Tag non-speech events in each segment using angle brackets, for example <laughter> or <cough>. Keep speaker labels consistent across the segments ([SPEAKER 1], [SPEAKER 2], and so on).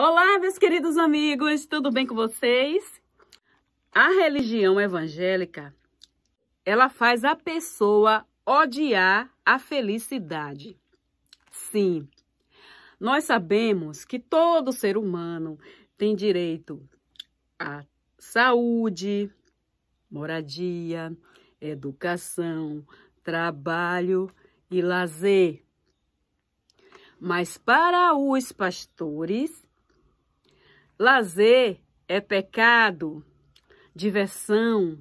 [SPEAKER 1] Olá, meus queridos amigos, tudo bem com vocês? A religião evangélica, ela faz a pessoa odiar a felicidade. Sim, nós sabemos que todo ser humano tem direito à saúde, moradia, educação, trabalho e lazer. Mas para os pastores, Lazer é pecado, diversão,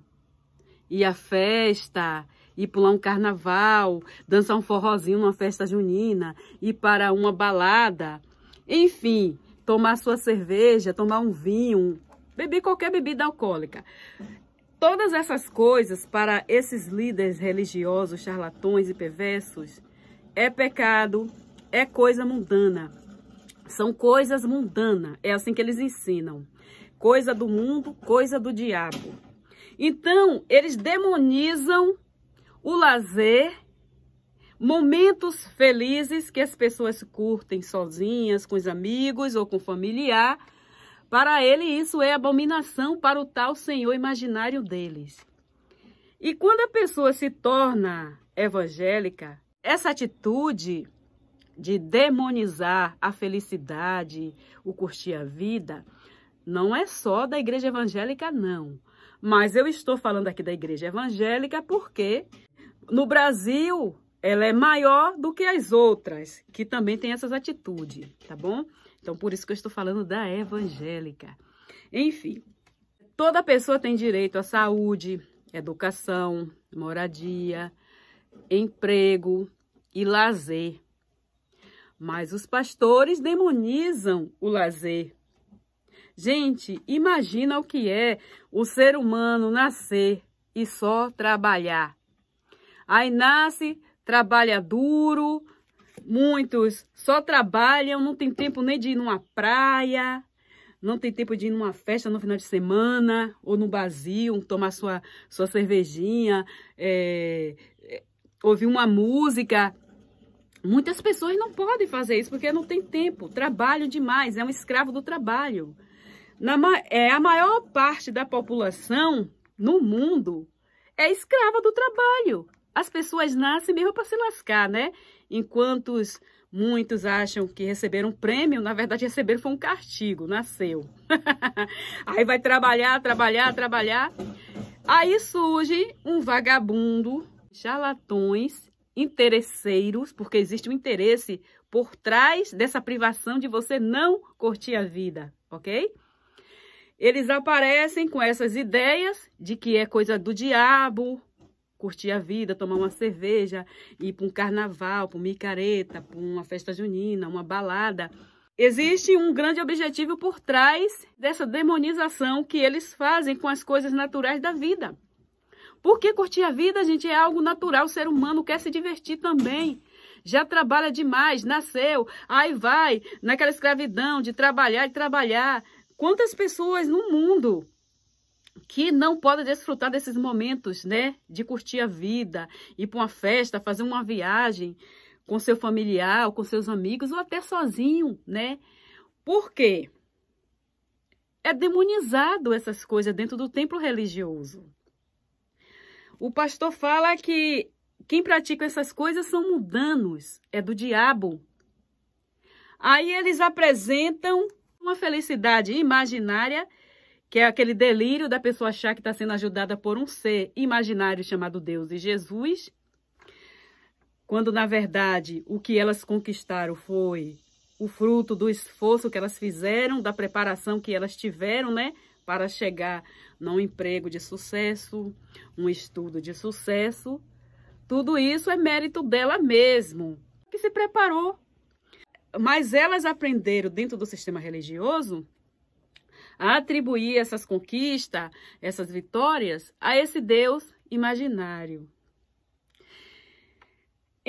[SPEAKER 1] ir à festa, ir pular um carnaval, dançar um forrozinho numa festa junina, ir para uma balada, enfim, tomar sua cerveja, tomar um vinho, beber qualquer bebida alcoólica. Todas essas coisas para esses líderes religiosos, charlatões e perversos é pecado, é coisa mundana. São coisas mundanas, é assim que eles ensinam. Coisa do mundo, coisa do diabo. Então, eles demonizam o lazer, momentos felizes que as pessoas curtem sozinhas, com os amigos ou com familiar. Para ele, isso é abominação para o tal Senhor imaginário deles. E quando a pessoa se torna evangélica, essa atitude de demonizar a felicidade, o curtir a vida, não é só da igreja evangélica, não. Mas eu estou falando aqui da igreja evangélica porque no Brasil ela é maior do que as outras, que também tem essas atitudes, tá bom? Então, por isso que eu estou falando da evangélica. Enfim, toda pessoa tem direito à saúde, educação, moradia, emprego e lazer mas os pastores demonizam o lazer. Gente, imagina o que é o ser humano nascer e só trabalhar. Aí nasce, trabalha duro, muitos só trabalham, não tem tempo nem de ir numa praia, não tem tempo de ir numa festa no final de semana, ou no barzinho, tomar sua, sua cervejinha, é, é ouvir uma música, Muitas pessoas não podem fazer isso porque não tem tempo, trabalho demais, é um escravo do trabalho. Na, é, a maior parte da população no mundo é escrava do trabalho. As pessoas nascem mesmo para se lascar, né? Enquanto muitos acham que receberam um prêmio, na verdade receberam foi um castigo, nasceu. <laughs> Aí vai trabalhar, trabalhar, trabalhar. Aí surge um vagabundo, charlatões interesseiros, porque existe um interesse por trás dessa privação de você não curtir a vida, ok? Eles aparecem com essas ideias de que é coisa do diabo, curtir a vida, tomar uma cerveja, ir para um carnaval, para uma micareta, para uma festa junina, uma balada. Existe um grande objetivo por trás dessa demonização que eles fazem com as coisas naturais da vida. Porque curtir a vida, gente, é algo natural. O ser humano quer se divertir também. Já trabalha demais, nasceu, aí vai, naquela escravidão de trabalhar e trabalhar. Quantas pessoas no mundo que não podem desfrutar desses momentos, né? De curtir a vida, ir para uma festa, fazer uma viagem com seu familiar, com seus amigos ou até sozinho, né? Por quê? É demonizado essas coisas dentro do templo religioso. O pastor fala que quem pratica essas coisas são mudanos, é do diabo. Aí eles apresentam uma felicidade imaginária, que é aquele delírio da pessoa achar que está sendo ajudada por um ser imaginário chamado Deus e Jesus, quando na verdade o que elas conquistaram foi o fruto do esforço que elas fizeram, da preparação que elas tiveram, né, para chegar num emprego de sucesso, um estudo de sucesso. Tudo isso é mérito dela mesmo, que se preparou. Mas elas aprenderam dentro do sistema religioso a atribuir essas conquistas, essas vitórias a esse Deus imaginário.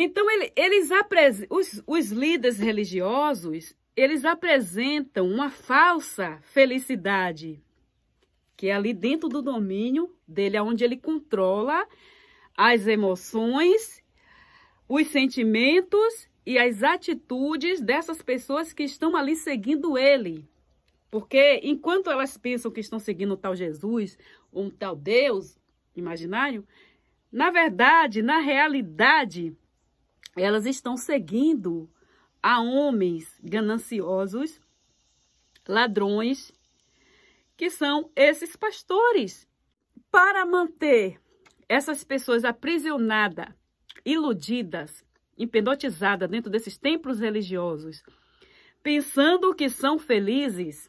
[SPEAKER 1] Então, ele, eles os, os líderes religiosos, eles apresentam uma falsa felicidade que é ali dentro do domínio dele, é onde ele controla as emoções, os sentimentos e as atitudes dessas pessoas que estão ali seguindo ele. Porque enquanto elas pensam que estão seguindo tal Jesus, um tal Deus imaginário, na verdade, na realidade, elas estão seguindo a homens gananciosos, ladrões, que são esses pastores. Para manter essas pessoas aprisionadas, iludidas, hipnotizadas dentro desses templos religiosos, pensando que são felizes,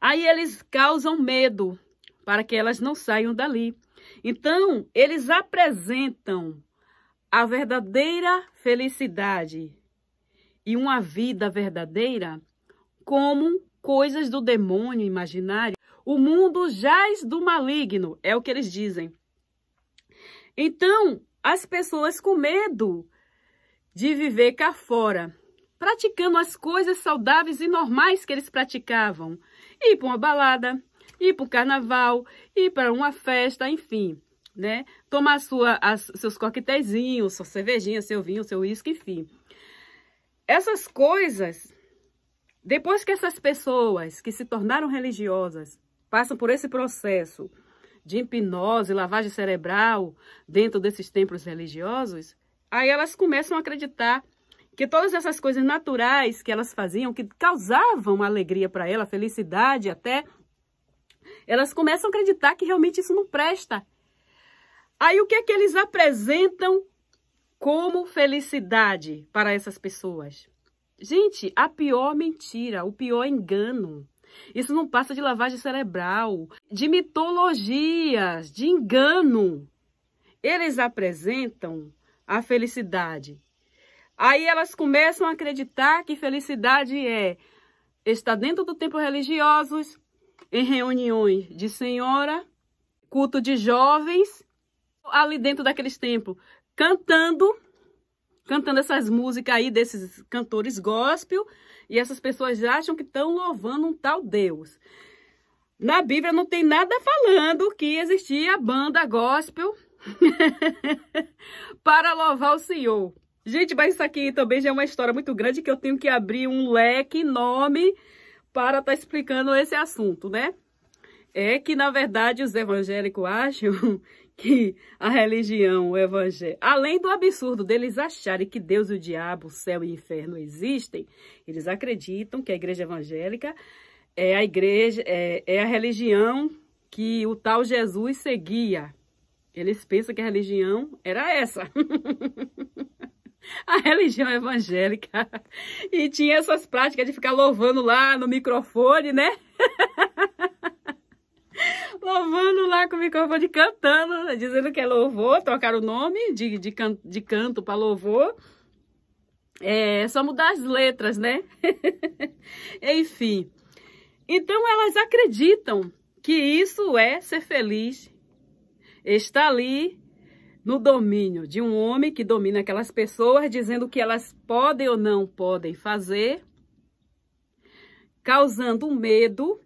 [SPEAKER 1] aí eles causam medo para que elas não saiam dali. Então, eles apresentam a verdadeira felicidade e uma vida verdadeira como coisas do demônio imaginário, o mundo jaz do maligno, é o que eles dizem. Então, as pessoas com medo de viver cá fora, praticando as coisas saudáveis e normais que eles praticavam, ir para uma balada, ir para o carnaval, ir para uma festa, enfim, né? Tomar sua, as, seus coquetelzinhos, sua cervejinha, seu vinho, seu uísque, enfim. Essas coisas depois que essas pessoas que se tornaram religiosas passam por esse processo de hipnose, lavagem cerebral dentro desses templos religiosos, aí elas começam a acreditar que todas essas coisas naturais que elas faziam, que causavam alegria para ela, felicidade até, elas começam a acreditar que realmente isso não presta. Aí o que é que eles apresentam como felicidade para essas pessoas? Gente, a pior mentira, o pior engano. Isso não passa de lavagem cerebral, de mitologias, de engano. Eles apresentam a felicidade. Aí elas começam a acreditar que felicidade é estar dentro do templo religioso, em reuniões de senhora, culto de jovens, ali dentro daqueles templos, cantando cantando essas músicas aí desses cantores gospel, e essas pessoas acham que estão louvando um tal Deus. Na Bíblia não tem nada falando que existia banda gospel <laughs> para louvar o Senhor. Gente, mas isso aqui também já é uma história muito grande que eu tenho que abrir um leque enorme para estar tá explicando esse assunto, né? É que, na verdade, os evangélicos <laughs> acham que a religião, o evangelho, além do absurdo deles acharem que Deus e o diabo, o céu e o inferno existem, eles acreditam que a igreja evangélica é a igreja, é, é a religião que o tal Jesus seguia. Eles pensam que a religião era essa. <laughs> a religião evangélica. E tinha essas práticas de ficar louvando lá no microfone, né? <laughs> louvando lá com o microfone cantando, dizendo que é louvor, trocaram o nome de, de, can, de canto para louvor. É só mudar as letras, né? <laughs> Enfim. Então elas acreditam que isso é ser feliz. Está ali no domínio de um homem que domina aquelas pessoas, dizendo que elas podem ou não podem fazer, causando medo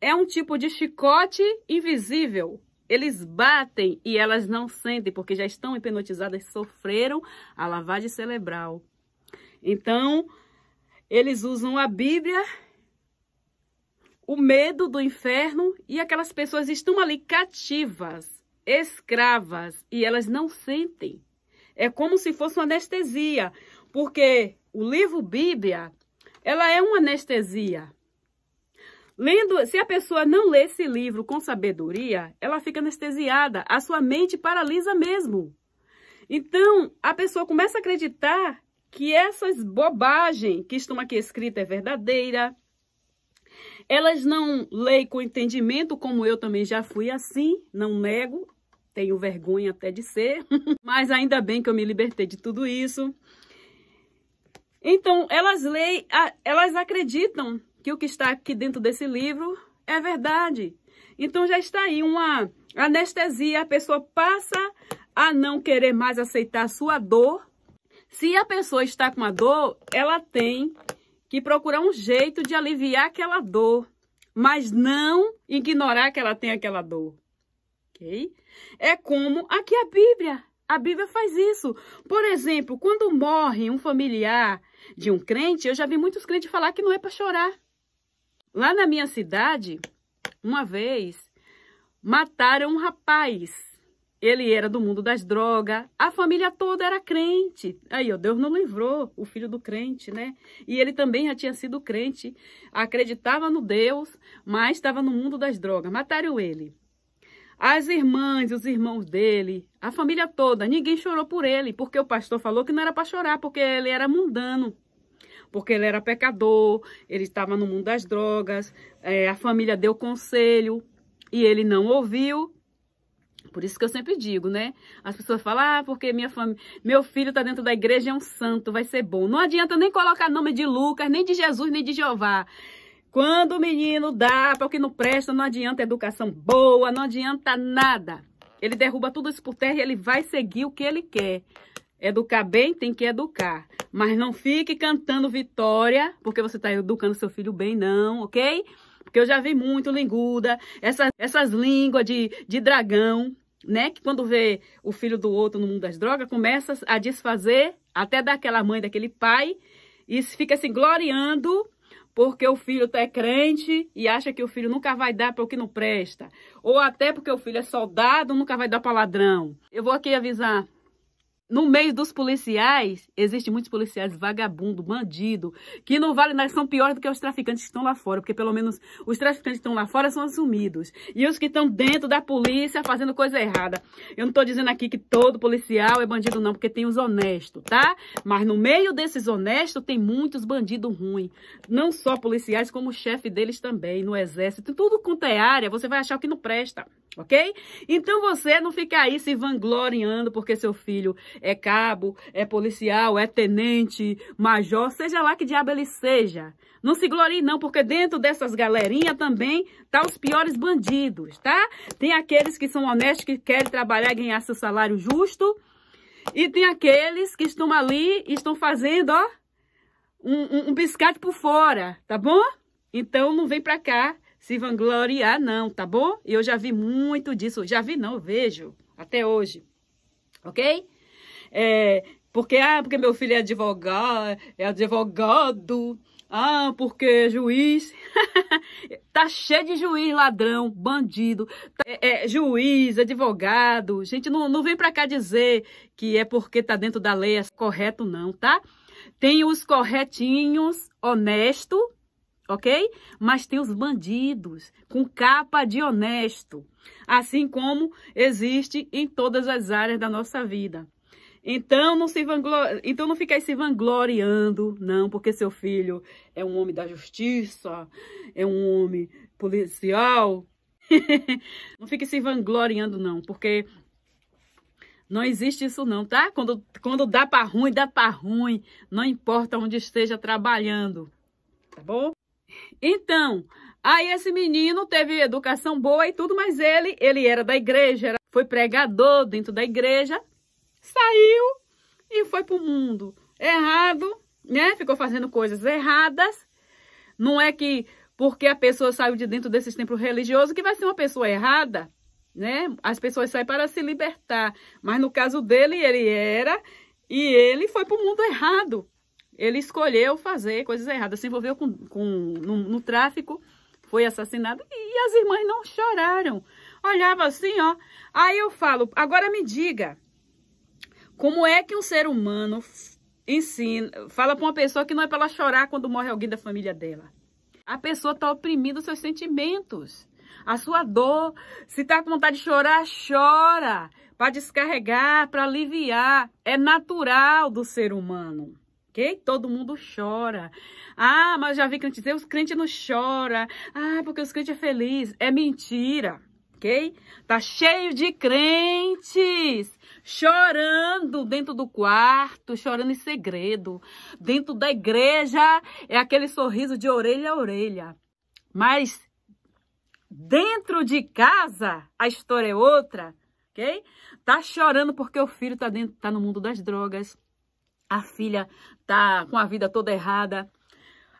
[SPEAKER 1] é um tipo de chicote invisível. Eles batem e elas não sentem, porque já estão hipnotizadas, sofreram a lavagem cerebral. Então, eles usam a Bíblia, o medo do inferno, e aquelas pessoas estão ali cativas, escravas, e elas não sentem. É como se fosse uma anestesia, porque o livro Bíblia, ela é uma anestesia. Lendo, se a pessoa não lê esse livro com sabedoria, ela fica anestesiada, a sua mente paralisa mesmo. Então, a pessoa começa a acreditar que essas bobagens que estão aqui escritas é verdadeira. Elas não leem com entendimento, como eu também já fui assim, não nego, tenho vergonha até de ser, <laughs> mas ainda bem que eu me libertei de tudo isso. Então, elas leem, elas acreditam que o que está aqui dentro desse livro é verdade. Então já está aí uma anestesia, a pessoa passa a não querer mais aceitar a sua dor. Se a pessoa está com uma dor, ela tem que procurar um jeito de aliviar aquela dor, mas não ignorar que ela tem aquela dor. Ok? É como aqui a Bíblia. A Bíblia faz isso. Por exemplo, quando morre um familiar de um crente, eu já vi muitos crentes falar que não é para chorar. Lá na minha cidade, uma vez, mataram um rapaz. Ele era do mundo das drogas, a família toda era crente. Aí, ó, Deus não livrou o filho do crente, né? E ele também já tinha sido crente, acreditava no Deus, mas estava no mundo das drogas. Mataram ele. As irmãs, os irmãos dele, a família toda, ninguém chorou por ele, porque o pastor falou que não era para chorar, porque ele era mundano porque ele era pecador, ele estava no mundo das drogas, é, a família deu conselho e ele não ouviu. Por isso que eu sempre digo, né? As pessoas falam, ah, porque minha meu filho está dentro da igreja, é um santo, vai ser bom. Não adianta nem colocar nome de Lucas, nem de Jesus, nem de Jeová. Quando o menino dá para o que não presta, não adianta educação boa, não adianta nada. Ele derruba tudo isso por terra e ele vai seguir o que ele quer. Educar bem tem que educar, mas não fique cantando vitória porque você está educando seu filho bem, não, ok? Porque eu já vi muito linguda, essas, essas línguas de, de dragão, né? Que quando vê o filho do outro no mundo das drogas, começa a desfazer até daquela mãe, daquele pai, e fica se gloriando porque o filho tá é crente e acha que o filho nunca vai dar para o que não presta. Ou até porque o filho é soldado, nunca vai dar para ladrão. Eu vou aqui avisar no meio dos policiais, existem muitos policiais vagabundo, bandido, que não valem nada, são piores do que os traficantes que estão lá fora, porque pelo menos os traficantes que estão lá fora são assumidos. E os que estão dentro da polícia fazendo coisa errada. Eu não estou dizendo aqui que todo policial é bandido não, porque tem os honestos, tá? Mas no meio desses honestos tem muitos bandidos ruins. Não só policiais, como o chefe deles também, no exército. Tudo quanto é área, você vai achar o que não presta ok? Então você não fica aí se vangloriando porque seu filho é cabo, é policial, é tenente, major, seja lá que diabo ele seja. Não se glorie não, porque dentro dessas galerinhas também tá os piores bandidos, tá? Tem aqueles que são honestos, que querem trabalhar e ganhar seu salário justo, e tem aqueles que estão ali e estão fazendo, ó, um, um, um biscate por fora, tá bom? Então não vem pra cá se vangloriar, não, tá bom? E eu já vi muito disso. Já vi, não, vejo. Até hoje. Ok? É, porque, ah, porque meu filho é advogado, é advogado. Ah, porque juiz. <laughs> tá cheio de juiz, ladrão, bandido. Tá, é, é, juiz, advogado. Gente, não, não vem pra cá dizer que é porque tá dentro da lei. É correto, não, tá? Tem os corretinhos, honesto, ok? Mas tem os bandidos com capa de honesto, assim como existe em todas as áreas da nossa vida. Então não, se vanglori... então não fique se vangloriando, não, porque seu filho é um homem da justiça, é um homem policial. <laughs> não fique se vangloriando, não, porque não existe isso não, tá? Quando, quando dá para ruim, dá para ruim. Não importa onde esteja trabalhando, tá bom? Então, aí esse menino teve educação boa e tudo, mas ele, ele era da igreja, foi pregador dentro da igreja, saiu e foi pro mundo. Errado, né? Ficou fazendo coisas erradas. Não é que porque a pessoa saiu de dentro desse templos religioso que vai ser uma pessoa errada, né? As pessoas saem para se libertar, mas no caso dele, ele era e ele foi pro mundo errado. Ele escolheu fazer coisas erradas, se envolveu com, com, no, no tráfico, foi assassinado e as irmãs não choraram. Olhava assim, ó. Aí eu falo, agora me diga, como é que um ser humano ensina, fala para uma pessoa que não é para ela chorar quando morre alguém da família dela? A pessoa está oprimindo seus sentimentos, a sua dor. Se está com vontade de chorar, chora para descarregar, para aliviar. É natural do ser humano ok? Todo mundo chora. Ah, mas já vi crente dizer, os crentes não choram. Ah, porque os crentes é feliz. É mentira, ok? Tá cheio de crentes chorando dentro do quarto, chorando em segredo. Dentro da igreja é aquele sorriso de orelha a orelha. Mas dentro de casa a história é outra, ok? Tá chorando porque o filho tá, dentro, tá no mundo das drogas, a filha tá com a vida toda errada.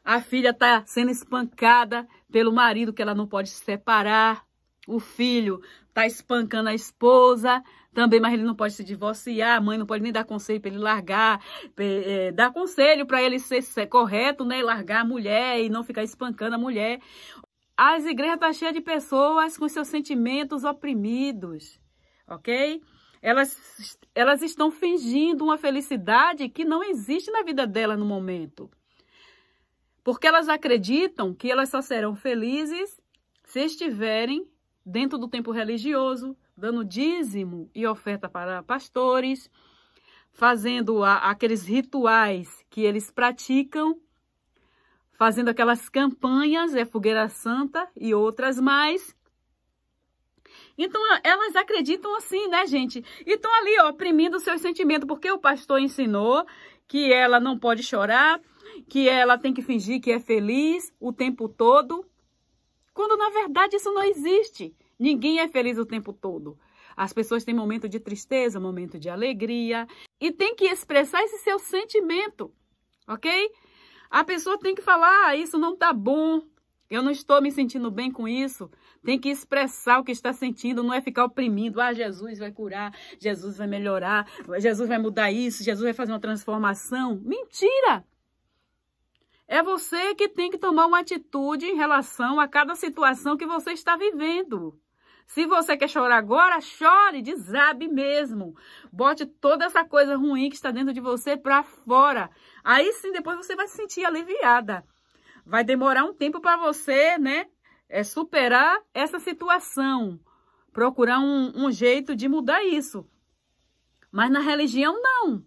[SPEAKER 1] A filha tá sendo espancada pelo marido que ela não pode se separar. O filho tá espancando a esposa também, mas ele não pode se divorciar. A mãe não pode nem dar conselho para ele largar, é, dar conselho para ele ser, ser, correto, né? Largar a mulher e não ficar espancando a mulher. As igrejas tá cheias de pessoas com seus sentimentos oprimidos, ok? Elas, elas estão fingindo uma felicidade que não existe na vida dela no momento. Porque elas acreditam que elas só serão felizes se estiverem dentro do tempo religioso, dando dízimo e oferta para pastores, fazendo a, aqueles rituais que eles praticam, fazendo aquelas campanhas, é fogueira santa e outras mais, então elas acreditam assim, né, gente? E estão ali, ó, oprimindo seus sentimentos, porque o pastor ensinou que ela não pode chorar, que ela tem que fingir que é feliz o tempo todo, quando na verdade isso não existe. Ninguém é feliz o tempo todo. As pessoas têm momento de tristeza, momento de alegria e tem que expressar esse seu sentimento, ok? A pessoa tem que falar, ah, isso não tá bom, eu não estou me sentindo bem com isso. Tem que expressar o que está sentindo, não é ficar oprimindo. Ah, Jesus vai curar, Jesus vai melhorar, Jesus vai mudar isso, Jesus vai fazer uma transformação. Mentira! É você que tem que tomar uma atitude em relação a cada situação que você está vivendo. Se você quer chorar agora, chore, desabe mesmo. Bote toda essa coisa ruim que está dentro de você para fora. Aí sim, depois você vai se sentir aliviada. Vai demorar um tempo para você, né, é superar essa situação, procurar um, um jeito de mudar isso. Mas na religião, não.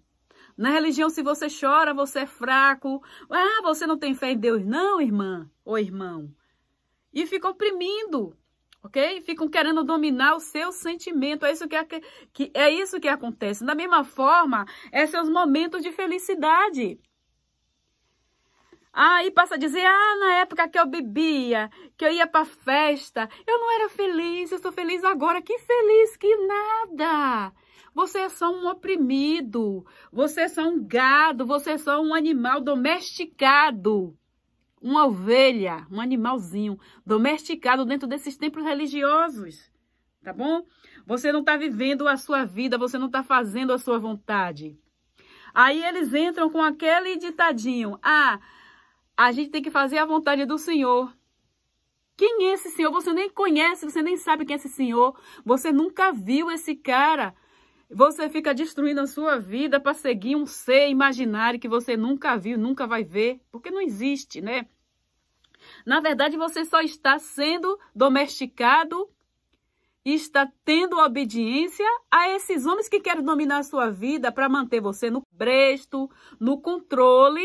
[SPEAKER 1] Na religião, se você chora, você é fraco. Ah, você não tem fé em Deus, não, irmã ou irmão. E fica oprimindo, ok? Ficam querendo dominar o seu sentimento. É isso que, é que, é isso que acontece. Da mesma forma, esses é são os momentos de felicidade. Aí passa a dizer, ah, na época que eu bebia, que eu ia pra festa, eu não era feliz, eu sou feliz agora. Que feliz, que nada! Você é só um oprimido, você é só um gado, você é só um animal domesticado. Uma ovelha, um animalzinho domesticado dentro desses templos religiosos, tá bom? Você não está vivendo a sua vida, você não está fazendo a sua vontade. Aí eles entram com aquele ditadinho, ah... A gente tem que fazer a vontade do Senhor. Quem é esse senhor? Você nem conhece, você nem sabe quem é esse senhor. Você nunca viu esse cara. Você fica destruindo a sua vida para seguir um ser imaginário que você nunca viu, nunca vai ver, porque não existe, né? Na verdade, você só está sendo domesticado e está tendo obediência a esses homens que querem dominar a sua vida para manter você no bresto, no controle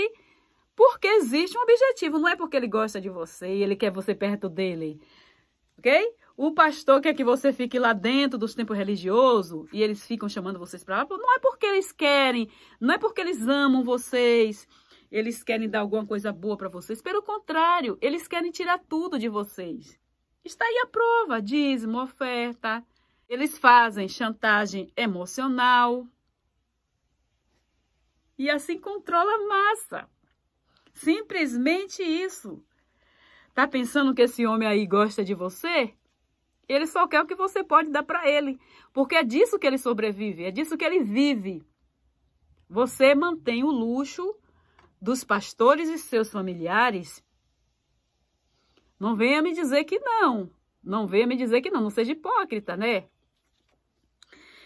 [SPEAKER 1] porque existe um objetivo, não é porque ele gosta de você e ele quer você perto dele. Ok? O pastor quer que você fique lá dentro dos tempos religiosos e eles ficam chamando vocês para lá. Não é porque eles querem, não é porque eles amam vocês, eles querem dar alguma coisa boa para vocês. Pelo contrário, eles querem tirar tudo de vocês. Está aí a prova: dízimo, oferta. Eles fazem chantagem emocional. E assim controla a massa. Simplesmente isso. Tá pensando que esse homem aí gosta de você? Ele só quer o que você pode dar para ele, porque é disso que ele sobrevive, é disso que ele vive. Você mantém o luxo dos pastores e seus familiares. Não venha me dizer que não. Não venha me dizer que não, não seja hipócrita, né?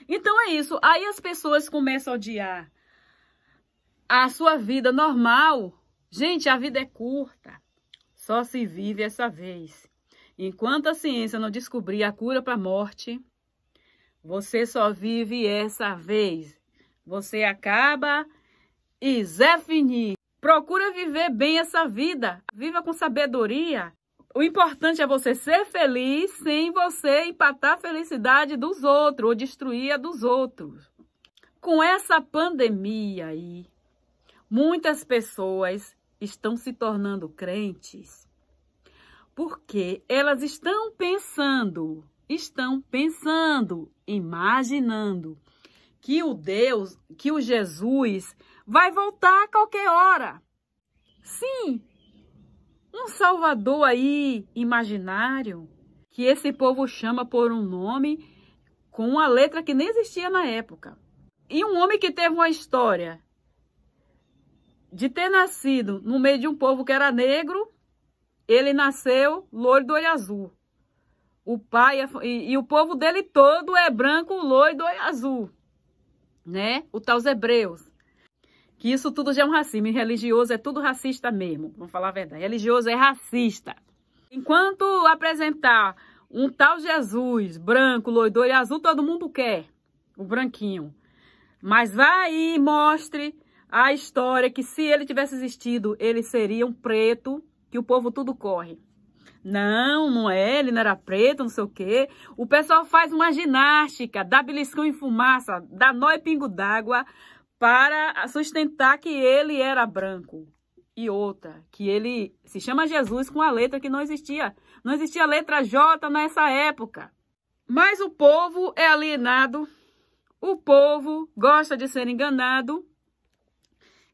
[SPEAKER 1] Então é isso. Aí as pessoas começam a odiar a sua vida normal Gente, a vida é curta. Só se vive essa vez. Enquanto a ciência não descobrir a cura para a morte, você só vive essa vez. Você acaba e Zé Fini. Procura viver bem essa vida. Viva com sabedoria. O importante é você ser feliz sem você empatar a felicidade dos outros ou destruir a dos outros. Com essa pandemia aí, muitas pessoas estão se tornando crentes porque elas estão pensando, estão pensando, imaginando que o Deus, que o Jesus vai voltar a qualquer hora. Sim, um Salvador aí imaginário, que esse povo chama por um nome com uma letra que nem existia na época. E um homem que teve uma história de ter nascido no meio de um povo que era negro, ele nasceu loiro do olho azul. O pai é e, e o povo dele todo é branco, loiro do olho azul, né? O tal hebreus. Que isso tudo já é um racismo. E religioso é tudo racista mesmo. Vamos falar a verdade. Religioso é racista. Enquanto apresentar um tal Jesus, branco, loiro do olho azul, todo mundo quer. O branquinho. Mas vai e mostre a história é que se ele tivesse existido, ele seria um preto, que o povo tudo corre. Não, não é, ele não era preto, não sei o quê. O pessoal faz uma ginástica, dá beliscão em fumaça, dá nó e pingo d'água para sustentar que ele era branco. E outra, que ele se chama Jesus com a letra que não existia. Não existia letra J nessa época. Mas o povo é alienado, o povo gosta de ser enganado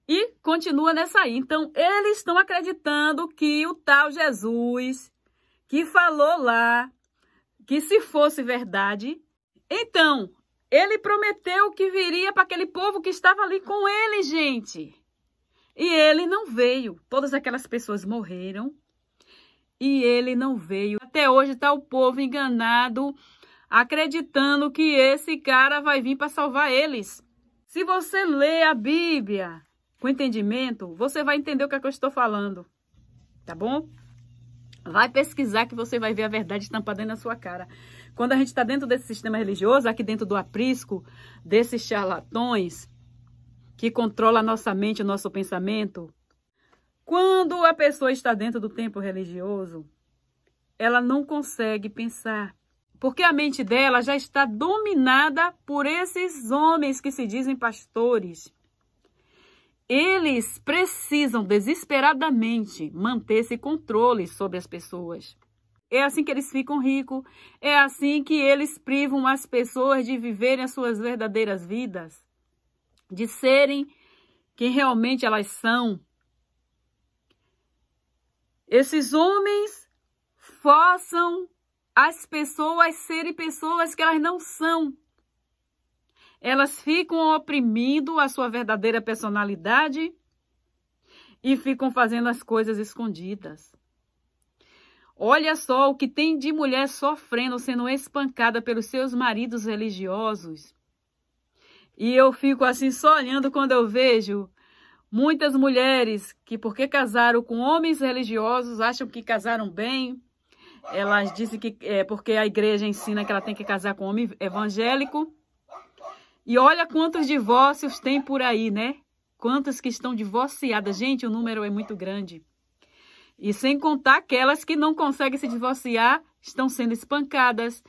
[SPEAKER 1] e continua nessa aí. Então, eles estão acreditando que o tal Jesus que falou lá que se fosse verdade, então ele prometeu que viria para aquele povo que estava ali com ele, gente. E ele não veio. Todas aquelas pessoas morreram e ele não veio. Até hoje está o povo enganado, acreditando que esse cara vai vir para salvar eles. Se você lê a Bíblia, com entendimento, você vai entender o que, é que eu estou falando. Tá bom? Vai pesquisar que você vai ver a verdade estampada na sua cara. Quando a gente está dentro desse sistema religioso, aqui dentro do aprisco, desses charlatões que controla a nossa mente, o nosso pensamento, quando a pessoa está dentro do tempo religioso, ela não consegue pensar, porque a mente dela já está dominada por esses homens que se dizem pastores. Eles precisam desesperadamente manter esse controle sobre as pessoas. É assim que eles ficam ricos, é assim que eles privam as pessoas de viverem as suas verdadeiras vidas, de serem quem realmente elas são. Esses homens forçam as pessoas serem pessoas que elas não são elas ficam oprimindo a sua verdadeira personalidade e ficam fazendo as coisas escondidas. Olha só o que tem de mulher sofrendo, sendo espancada pelos seus maridos religiosos. E eu fico assim só olhando quando eu vejo muitas mulheres que, porque casaram com homens religiosos, acham que casaram bem. Elas dizem que é porque a igreja ensina que ela tem que casar com homem evangélico. E olha quantos divórcios tem por aí, né? Quantas que estão divorciadas. Gente, o número é muito grande. E sem contar aquelas que não conseguem se divorciar, estão sendo espancadas,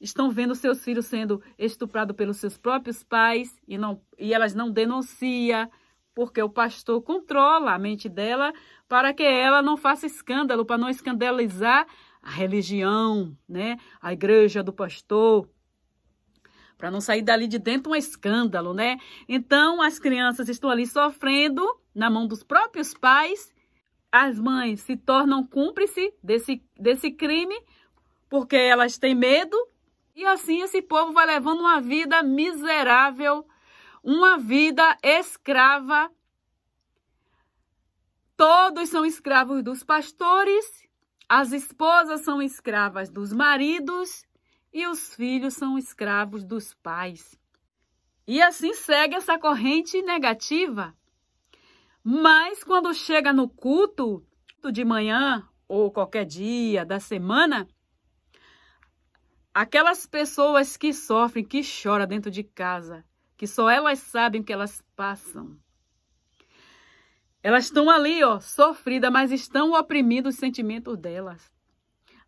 [SPEAKER 1] estão vendo seus filhos sendo estuprados pelos seus próprios pais e, não, e elas não denunciam, porque o pastor controla a mente dela para que ela não faça escândalo, para não escandalizar a religião, né? a igreja do pastor para não sair dali de dentro um escândalo, né? Então as crianças estão ali sofrendo na mão dos próprios pais, as mães se tornam cúmplice desse, desse crime porque elas têm medo e assim esse povo vai levando uma vida miserável, uma vida escrava. Todos são escravos dos pastores, as esposas são escravas dos maridos e os filhos são escravos dos pais. E assim segue essa corrente negativa. Mas quando chega no culto de manhã ou qualquer dia da semana, aquelas pessoas que sofrem, que choram dentro de casa, que só elas sabem o que elas passam. Elas estão ali, ó, sofridas, mas estão oprimindo os sentimentos delas.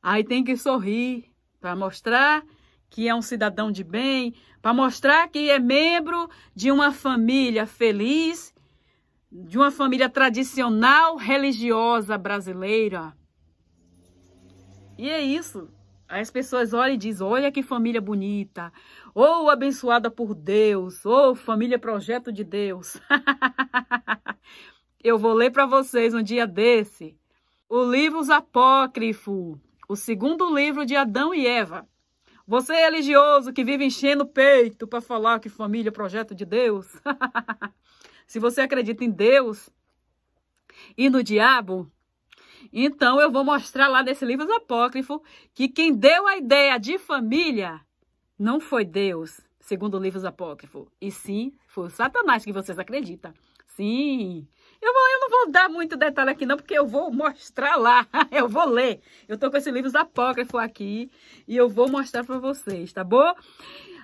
[SPEAKER 1] Aí tem que sorrir, para mostrar que é um cidadão de bem, para mostrar que é membro de uma família feliz, de uma família tradicional religiosa brasileira. E é isso. As pessoas olham e dizem: olha que família bonita, ou abençoada por Deus, ou família projeto de Deus. <laughs> Eu vou ler para vocês um dia desse o livro Apócrifo o segundo livro de Adão e Eva. Você é religioso que vive enchendo o peito para falar que família é projeto de Deus. <laughs> Se você acredita em Deus e no diabo, então eu vou mostrar lá nesse livro apócrifo que quem deu a ideia de família não foi Deus, segundo o livro apócrifos, e sim foi o Satanás que vocês acreditam. Sim, eu, vou, eu não vou dar muito detalhe aqui não, porque eu vou mostrar lá, <laughs> eu vou ler. Eu tô com esse livro apócrifo aqui e eu vou mostrar para vocês, tá bom?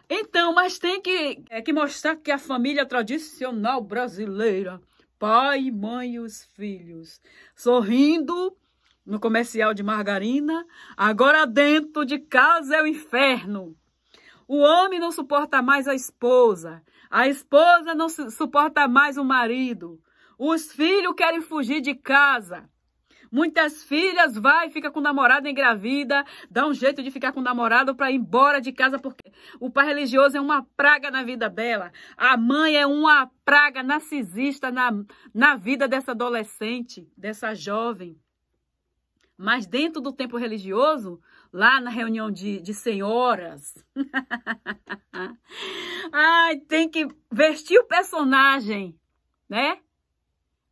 [SPEAKER 1] Então, mas tem que, é, que mostrar que a família tradicional brasileira, pai, mãe e os filhos, sorrindo no comercial de margarina, agora dentro de casa é o inferno. O homem não suporta mais a esposa, a esposa não suporta mais o marido. Os filhos querem fugir de casa. Muitas filhas vai, fica com o namorado engravida, dá um jeito de ficar com o namorado para ir embora de casa porque o pai religioso é uma praga na vida dela. A mãe é uma praga narcisista na, na vida dessa adolescente, dessa jovem. Mas dentro do tempo religioso, lá na reunião de, de senhoras, <laughs> ai, tem que vestir o personagem, né?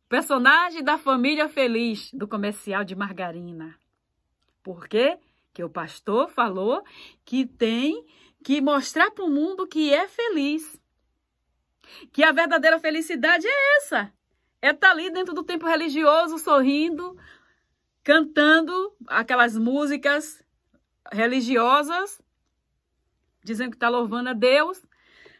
[SPEAKER 1] personagem da família feliz do comercial de margarina. Por quê? Que o pastor falou que tem que mostrar para o mundo que é feliz. Que a verdadeira felicidade é essa. É estar tá ali dentro do tempo religioso, sorrindo, cantando aquelas músicas religiosas, dizendo que está louvando a Deus,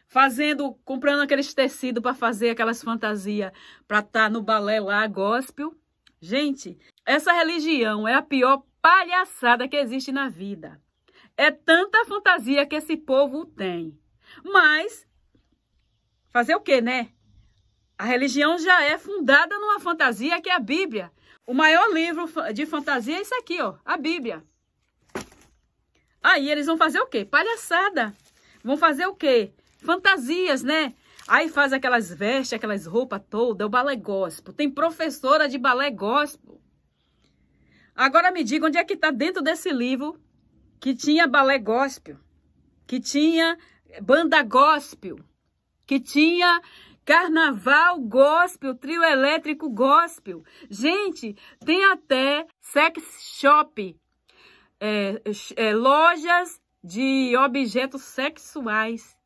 [SPEAKER 1] fazendo, comprando aqueles tecidos para fazer aquelas fantasias, para estar tá no balé lá, gospel. Gente, essa religião é a pior palhaçada que existe na vida. É tanta fantasia que esse povo tem. Mas, fazer o quê, né? A religião já é fundada numa fantasia que é a Bíblia. O maior livro de fantasia é isso aqui, ó, a Bíblia. Aí eles vão fazer o quê? Palhaçada. Vão fazer o quê? fantasias, né? Aí faz aquelas vestes, aquelas roupas todas, é o balé gospel. Tem professora de balé gospel. Agora me diga onde é que está dentro desse livro que tinha balé gospel, que tinha banda gospel, que tinha carnaval gospel, trio elétrico gospel. Gente, tem até sex shop, é, é, lojas de objetos sexuais.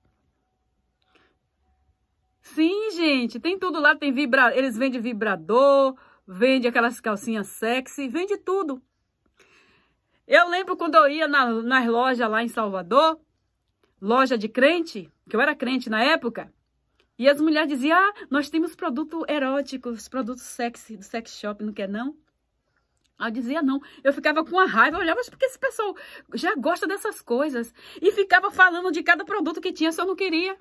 [SPEAKER 1] Sim, gente, tem tudo lá, tem vibra, eles vendem vibrador, vende aquelas calcinhas sexy, vende tudo. Eu lembro quando eu ia na, nas lojas lá em Salvador, loja de crente, que eu era crente na época, e as mulheres diziam, ah, nós temos produto erótico, produtos sexy, do sex shop, não quer não? Ela dizia não. Eu ficava com a raiva, eu olhava, mas por que esse pessoal já gosta dessas coisas? E ficava falando de cada produto que tinha, se eu não queria.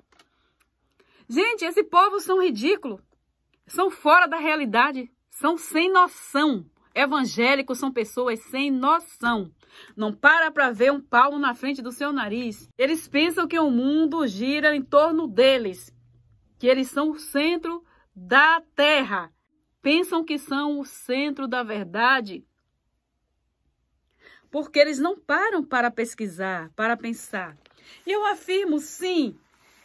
[SPEAKER 1] Gente, esse povo são ridículo. São fora da realidade. São sem noção. Evangélicos são pessoas sem noção. Não para para ver um palmo na frente do seu nariz. Eles pensam que o mundo gira em torno deles, que eles são o centro da terra. Pensam que são o centro da verdade. Porque eles não param para pesquisar, para pensar. E eu afirmo sim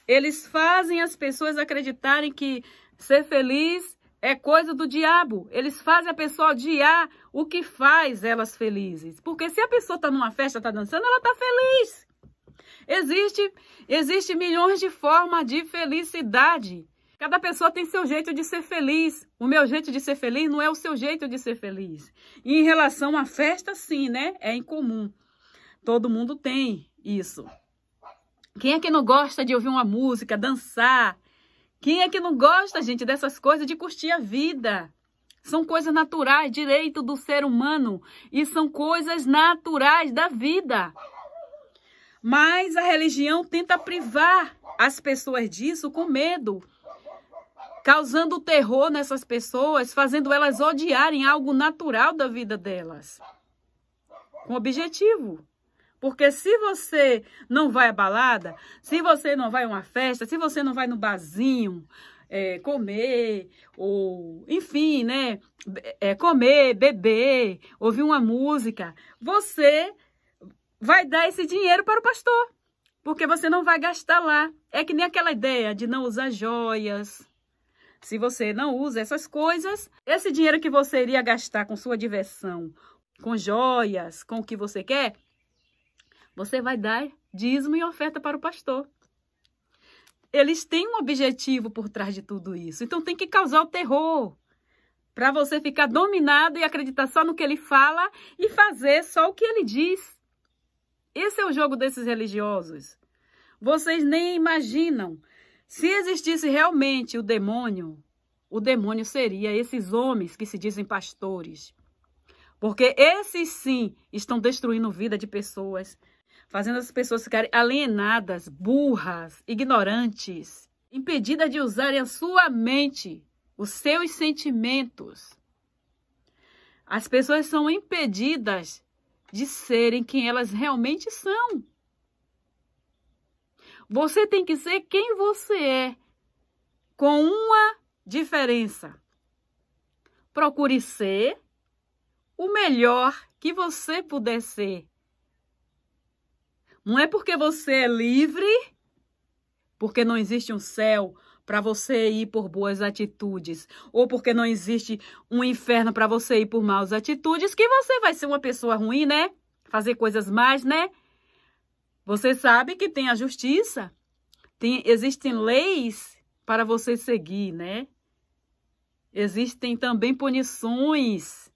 [SPEAKER 1] eles fazem as pessoas acreditarem que ser feliz é coisa do diabo. Eles fazem a pessoa odiar o que faz elas felizes. Porque se a pessoa está numa festa, está dançando, ela está feliz. Existe, existe milhões de formas de felicidade. Cada pessoa tem seu jeito de ser feliz. O meu jeito de ser feliz não é o seu jeito de ser feliz. E em relação à festa, sim, né? É incomum. Todo mundo tem isso. Quem é que não gosta de ouvir uma música, dançar? Quem é que não gosta, gente, dessas coisas, de curtir a vida? São coisas naturais, direito do ser humano. E são coisas naturais da vida. Mas a religião tenta privar as pessoas disso com medo, causando terror nessas pessoas, fazendo elas odiarem algo natural da vida delas. Com objetivo porque se você não vai à balada, se você não vai a uma festa, se você não vai no barzinho é, comer, ou enfim, né? É, comer, beber, ouvir uma música, você vai dar esse dinheiro para o pastor. Porque você não vai gastar lá. É que nem aquela ideia de não usar joias, se você não usa essas coisas, esse dinheiro que você iria gastar com sua diversão, com joias, com o que você quer, você vai dar dízimo e oferta para o pastor. Eles têm um objetivo por trás de tudo isso. Então tem que causar o terror para você ficar dominado e acreditar só no que ele fala e fazer só o que ele diz. Esse é o jogo desses religiosos. Vocês nem imaginam. Se existisse realmente o demônio, o demônio seria esses homens que se dizem pastores. Porque esses sim estão destruindo vida de pessoas, fazendo as pessoas ficarem alienadas, burras, ignorantes, impedidas de usarem a sua mente, os seus sentimentos. As pessoas são impedidas de serem quem elas realmente são. Você tem que ser quem você é, com uma diferença. Procure ser o melhor que você puder ser. Não é porque você é livre, porque não existe um céu para você ir por boas atitudes, ou porque não existe um inferno para você ir por maus atitudes, que você vai ser uma pessoa ruim, né? Fazer coisas mais, né? Você sabe que tem a justiça, tem, existem leis para você seguir, né? Existem também punições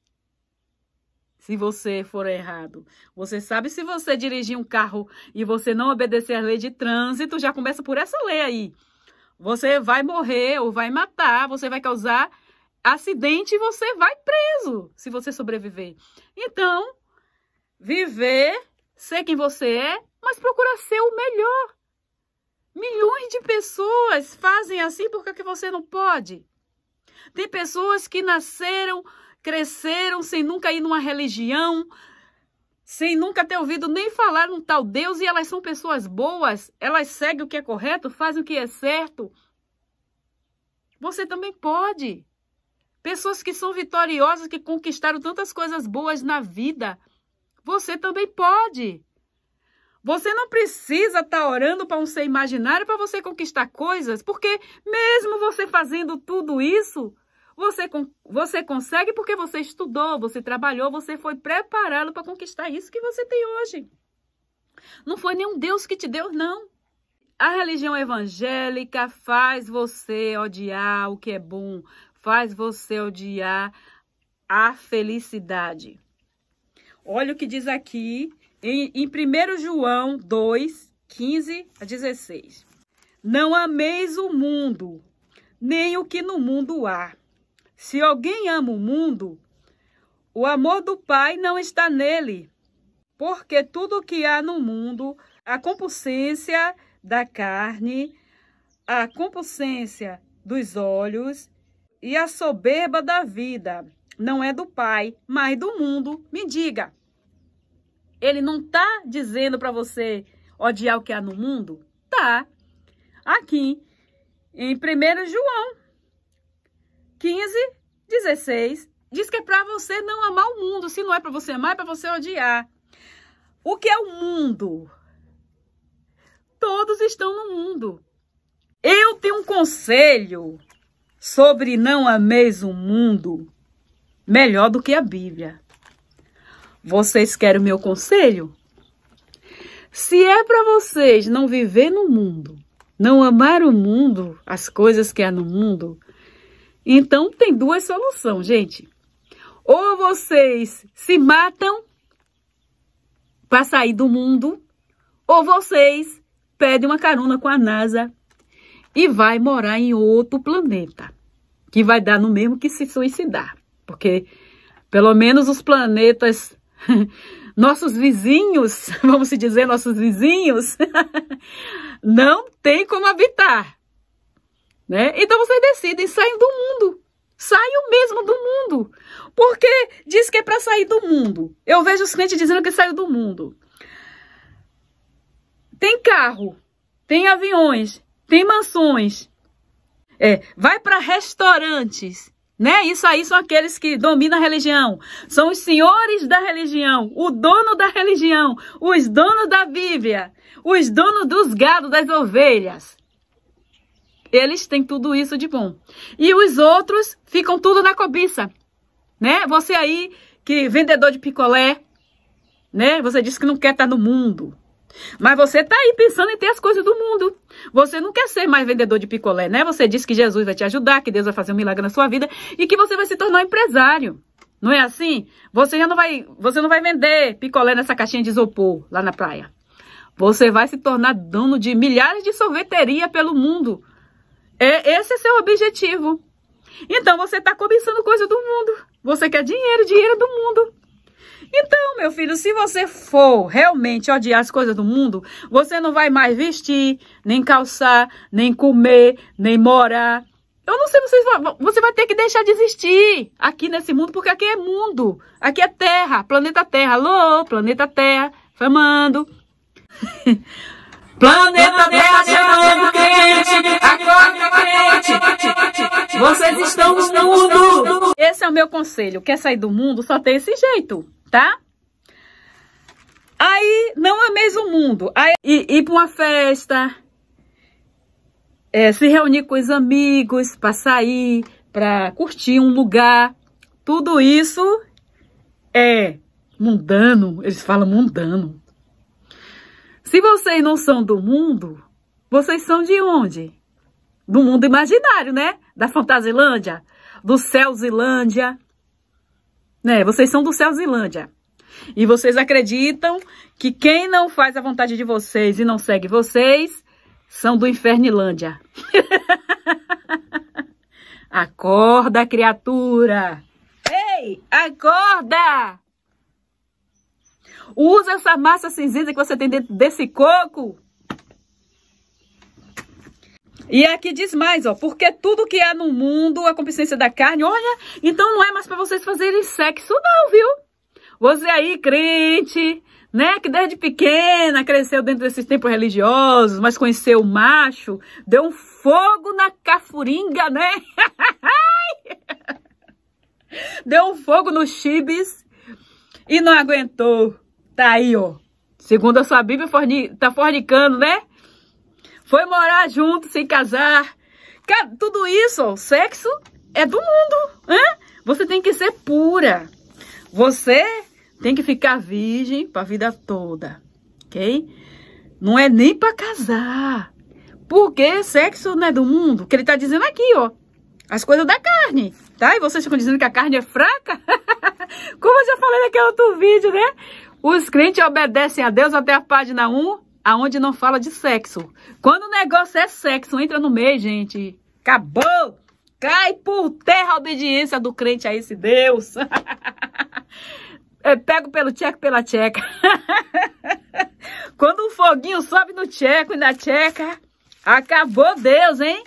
[SPEAKER 1] se você for errado. Você sabe se você dirigir um carro e você não obedecer a lei de trânsito, já começa por essa lei aí. Você vai morrer ou vai matar, você vai causar acidente e você vai preso se você sobreviver. Então, viver, ser quem você é, mas procura ser o melhor. Milhões de pessoas fazem assim porque que você não pode. Tem pessoas que nasceram cresceram sem nunca ir numa religião, sem nunca ter ouvido nem falar num tal Deus, e elas são pessoas boas, elas seguem o que é correto, fazem o que é certo. Você também pode. Pessoas que são vitoriosas, que conquistaram tantas coisas boas na vida, você também pode. Você não precisa estar tá orando para um ser imaginário para você conquistar coisas, porque mesmo você fazendo tudo isso, você, você consegue porque você estudou, você trabalhou, você foi preparado para conquistar isso que você tem hoje. Não foi nenhum Deus que te deu, não. A religião evangélica faz você odiar o que é bom, faz você odiar a felicidade. Olha o que diz aqui em, em 1 João 2, 15 a 16. Não ameis o mundo, nem o que no mundo há. Se alguém ama o mundo, o amor do Pai não está nele, porque tudo que há no mundo, a concupiscência da carne, a concupiscência dos olhos e a soberba da vida, não é do Pai, mas do mundo. Me diga, ele não está dizendo para você odiar o que há no mundo? Tá. Aqui, em 1 João, 15, 16. Diz que é para você não amar o mundo. Se não é para você amar, é para você odiar. O que é o mundo? Todos estão no mundo. Eu tenho um conselho sobre não ameis o mundo melhor do que a Bíblia. Vocês querem o meu conselho? Se é para vocês não viver no mundo, não amar o mundo, as coisas que há no mundo, então, tem duas soluções, gente. Ou vocês se matam para sair do mundo, ou vocês pedem uma carona com a NASA e vai morar em outro planeta, que vai dar no mesmo que se suicidar, porque pelo menos os planetas <laughs> nossos vizinhos, <laughs> vamos dizer, nossos vizinhos, <laughs> não tem como habitar. Né? Então vocês decidem, saem do mundo. Saiam mesmo do mundo. Porque diz que é para sair do mundo. Eu vejo os clientes dizendo que saiu do mundo. Tem carro, tem aviões, tem mansões. É, vai para restaurantes. Né? Isso aí são aqueles que dominam a religião, são os senhores da religião, o dono da religião, os donos da Bíblia, os donos dos gados, das ovelhas. Eles têm tudo isso de bom. E os outros ficam tudo na cobiça, né? Você aí que é vendedor de picolé, né? Você disse que não quer estar no mundo. Mas você tá aí pensando em ter as coisas do mundo. Você não quer ser mais vendedor de picolé, né? Você disse que Jesus vai te ajudar, que Deus vai fazer um milagre na sua vida e que você vai se tornar um empresário. Não é assim? Você já não vai, você não vai vender picolé nessa caixinha de isopor lá na praia. Você vai se tornar dono de milhares de sorveterias pelo mundo. É, esse é seu objetivo. Então você está cobiçando coisa do mundo. Você quer dinheiro, dinheiro do mundo. Então, meu filho, se você for realmente odiar as coisas do mundo, você não vai mais vestir, nem calçar, nem comer, nem morar. Eu não sei, você vai, você vai ter que deixar de existir aqui nesse mundo, porque aqui é mundo. Aqui é terra, planeta terra. Alô, planeta terra, famando. <laughs> Planeta Terra chamando quente, acorda quente. Vocês estão no mundo. Esse é o meu conselho. Quer sair do mundo? Só tem esse jeito, tá? Aí não é mesmo mundo. Aí ir, ir para uma festa, é, se reunir com os amigos, para sair, para curtir um lugar, tudo isso é mundano. Eles falam mundano. Se vocês não são do mundo, vocês são de onde? Do mundo imaginário, né? Da Fantasilândia, do Céuzilândia, né? Vocês são do Céuzilândia. E vocês acreditam que quem não faz a vontade de vocês e não segue vocês são do Infernilândia. <laughs> acorda, criatura! Ei, acorda! Usa essa massa cinzenta que você tem dentro desse coco. E aqui diz mais, ó, porque tudo que há no mundo, a consciência da carne, olha, então não é mais para vocês fazerem sexo não, viu? Você aí, crente, né, que desde pequena cresceu dentro desses tempos religiosos, mas conheceu o macho, deu um fogo na cafuringa, né? <laughs> deu um fogo nos chibis e não aguentou. Tá aí, ó. Segundo a sua Bíblia, forni... tá fornicando, né? Foi morar junto, sem casar. tudo isso, ó, sexo é do mundo, né? Você tem que ser pura. Você tem que ficar virgem para a vida toda, ok? Não é nem para casar. Porque sexo não é do mundo. Que ele tá dizendo aqui, ó. As coisas da carne, tá? E vocês ficam dizendo que a carne é fraca? <laughs> Como eu já falei naquele outro vídeo, né? Os crentes obedecem a Deus até a página 1, aonde não fala de sexo. Quando o negócio é sexo, entra no meio, gente. Acabou! Cai por terra a obediência do crente a esse Deus. É <laughs> pego pelo tcheco, pela tcheca. <laughs> Quando o um foguinho sobe no tcheco e na tcheca, acabou Deus, hein?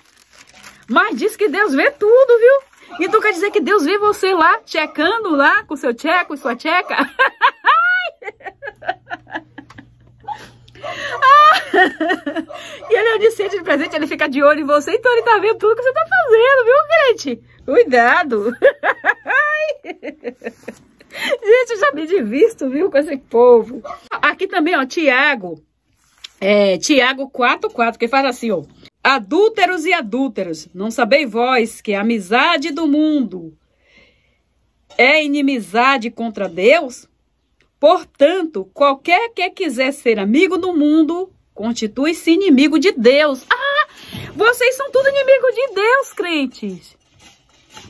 [SPEAKER 1] Mas diz que Deus vê tudo, viu? Então quer dizer que Deus vê você lá, checando lá com seu tcheco e sua tcheca? <laughs> <laughs> e ele é onicente de presente, ele fica de olho em você, então ele tá vendo tudo que você tá fazendo, viu, gente? Cuidado! <laughs> Gente, eu já me divisto, viu, com esse povo. Aqui também, ó, Tiago. É, Tiago 4,4, que faz assim, ó. Adúlteros e adúlteros, não sabeis vós que a amizade do mundo é inimizade contra Deus? Portanto, qualquer que quiser ser amigo do mundo, constitui-se inimigo de Deus. Ah, vocês são tudo inimigo de Deus, crentes.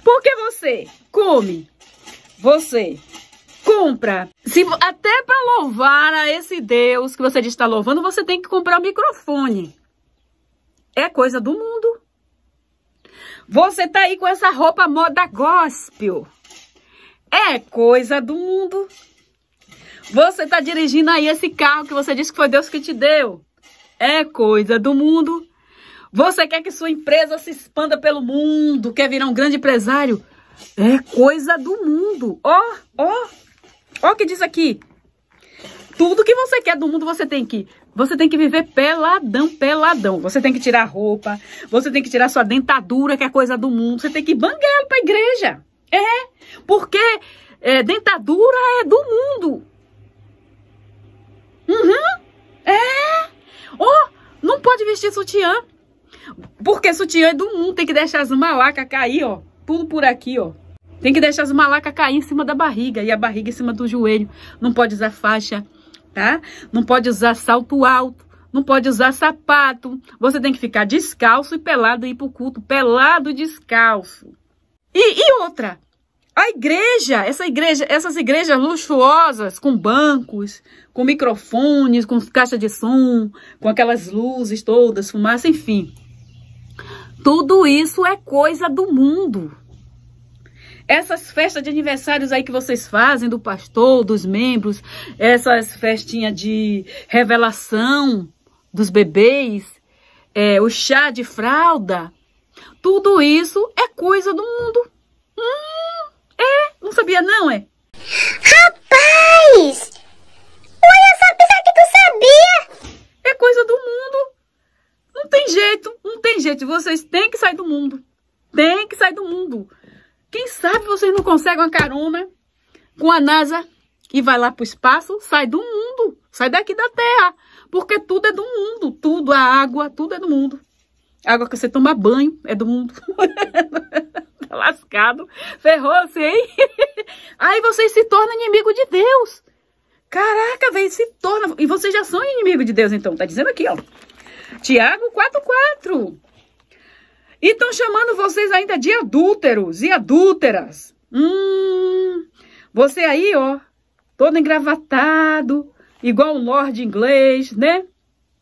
[SPEAKER 1] Porque você come, você compra. Se, até para louvar a esse Deus que você está louvando, você tem que comprar o um microfone. É coisa do mundo. Você tá aí com essa roupa moda gospel. É coisa do mundo. Você está dirigindo aí esse carro que você disse que foi Deus que te deu. É coisa do mundo. Você quer que sua empresa se expanda pelo mundo, quer virar um grande empresário? É coisa do mundo. Ó, ó, ó o que diz aqui. Tudo que você quer do mundo você tem que você tem que viver peladão, peladão. Você tem que tirar a roupa, você tem que tirar sua dentadura, que é coisa do mundo. Você tem que bangar para a igreja. É, porque é, dentadura é do mundo. Uhum. É. Oh, não pode vestir sutiã. Porque sutiã é do mundo. Tem que deixar as malacas cair, ó. Tudo por aqui, ó. Tem que deixar as malacas cair em cima da barriga e a barriga em cima do joelho. Não pode usar faixa, tá? Não pode usar salto alto. Não pode usar sapato. Você tem que ficar descalço e pelado e ir pro culto. Pelado e descalço. E, e outra, a igreja, essa igreja, essas igrejas luxuosas, com bancos, com microfones, com caixa de som, com aquelas luzes todas, fumaça, enfim. Tudo isso é coisa do mundo. Essas festas de aniversários aí que vocês fazem do pastor, dos membros, essas festinhas de revelação dos bebês, é, o chá de fralda, tudo isso é coisa do mundo. Hum! sabia não, é? Rapaz! Olha só, apesar que tu sabia! É coisa do mundo. Não tem jeito, não tem jeito. Vocês têm que sair do mundo. Tem que sair do mundo. Quem sabe vocês não conseguem uma carona com a NASA e vai lá para o espaço, sai do mundo, sai daqui da Terra. Porque tudo é do mundo, tudo, a água, tudo é do mundo. Água que você toma banho é do mundo. <laughs> tá lascado. Ferrou-se, hein? <laughs> Aí vocês se tornam inimigo de Deus. Caraca, velho, se torna. E vocês já são inimigo de Deus, então. Tá dizendo aqui, ó. Tiago 4,4. E estão chamando vocês ainda de adúlteros e adúlteras. Hum, você aí, ó, todo engravatado, igual um lord inglês, né?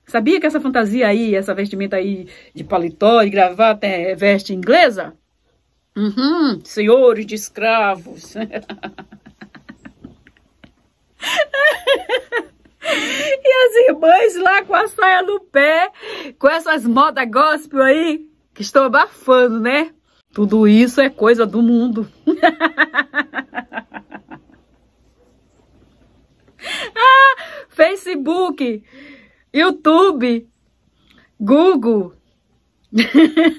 [SPEAKER 1] Sabia que essa fantasia aí, essa vestimenta aí de paletó e gravata é veste inglesa? Uhum, senhores de escravos. <laughs> e as irmãs lá com a saia no pé, com essas modas gospel aí, que estão abafando, né? Tudo isso é coisa do mundo. <laughs> ah, Facebook. YouTube, Google,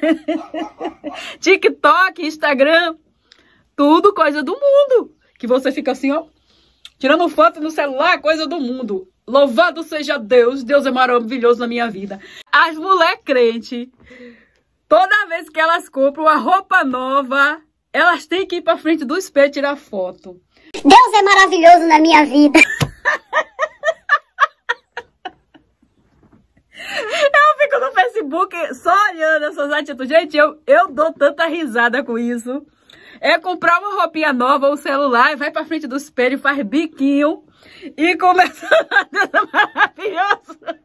[SPEAKER 1] <laughs> TikTok, Instagram, tudo coisa do mundo. Que você fica assim, ó, tirando foto no celular, coisa do mundo. Louvado seja Deus, Deus é maravilhoso na minha vida. As mulheres crentes, toda vez que elas compram uma roupa nova, elas têm que ir pra frente do espelho tirar foto. Deus é maravilhoso na minha vida. <laughs> Eu fico no Facebook só olhando essas atitudes. Gente, eu, eu dou tanta risada com isso. É comprar uma roupinha nova ou um celular vai pra frente do espelho, faz biquinho e começa <laughs> a dança maravilhosa.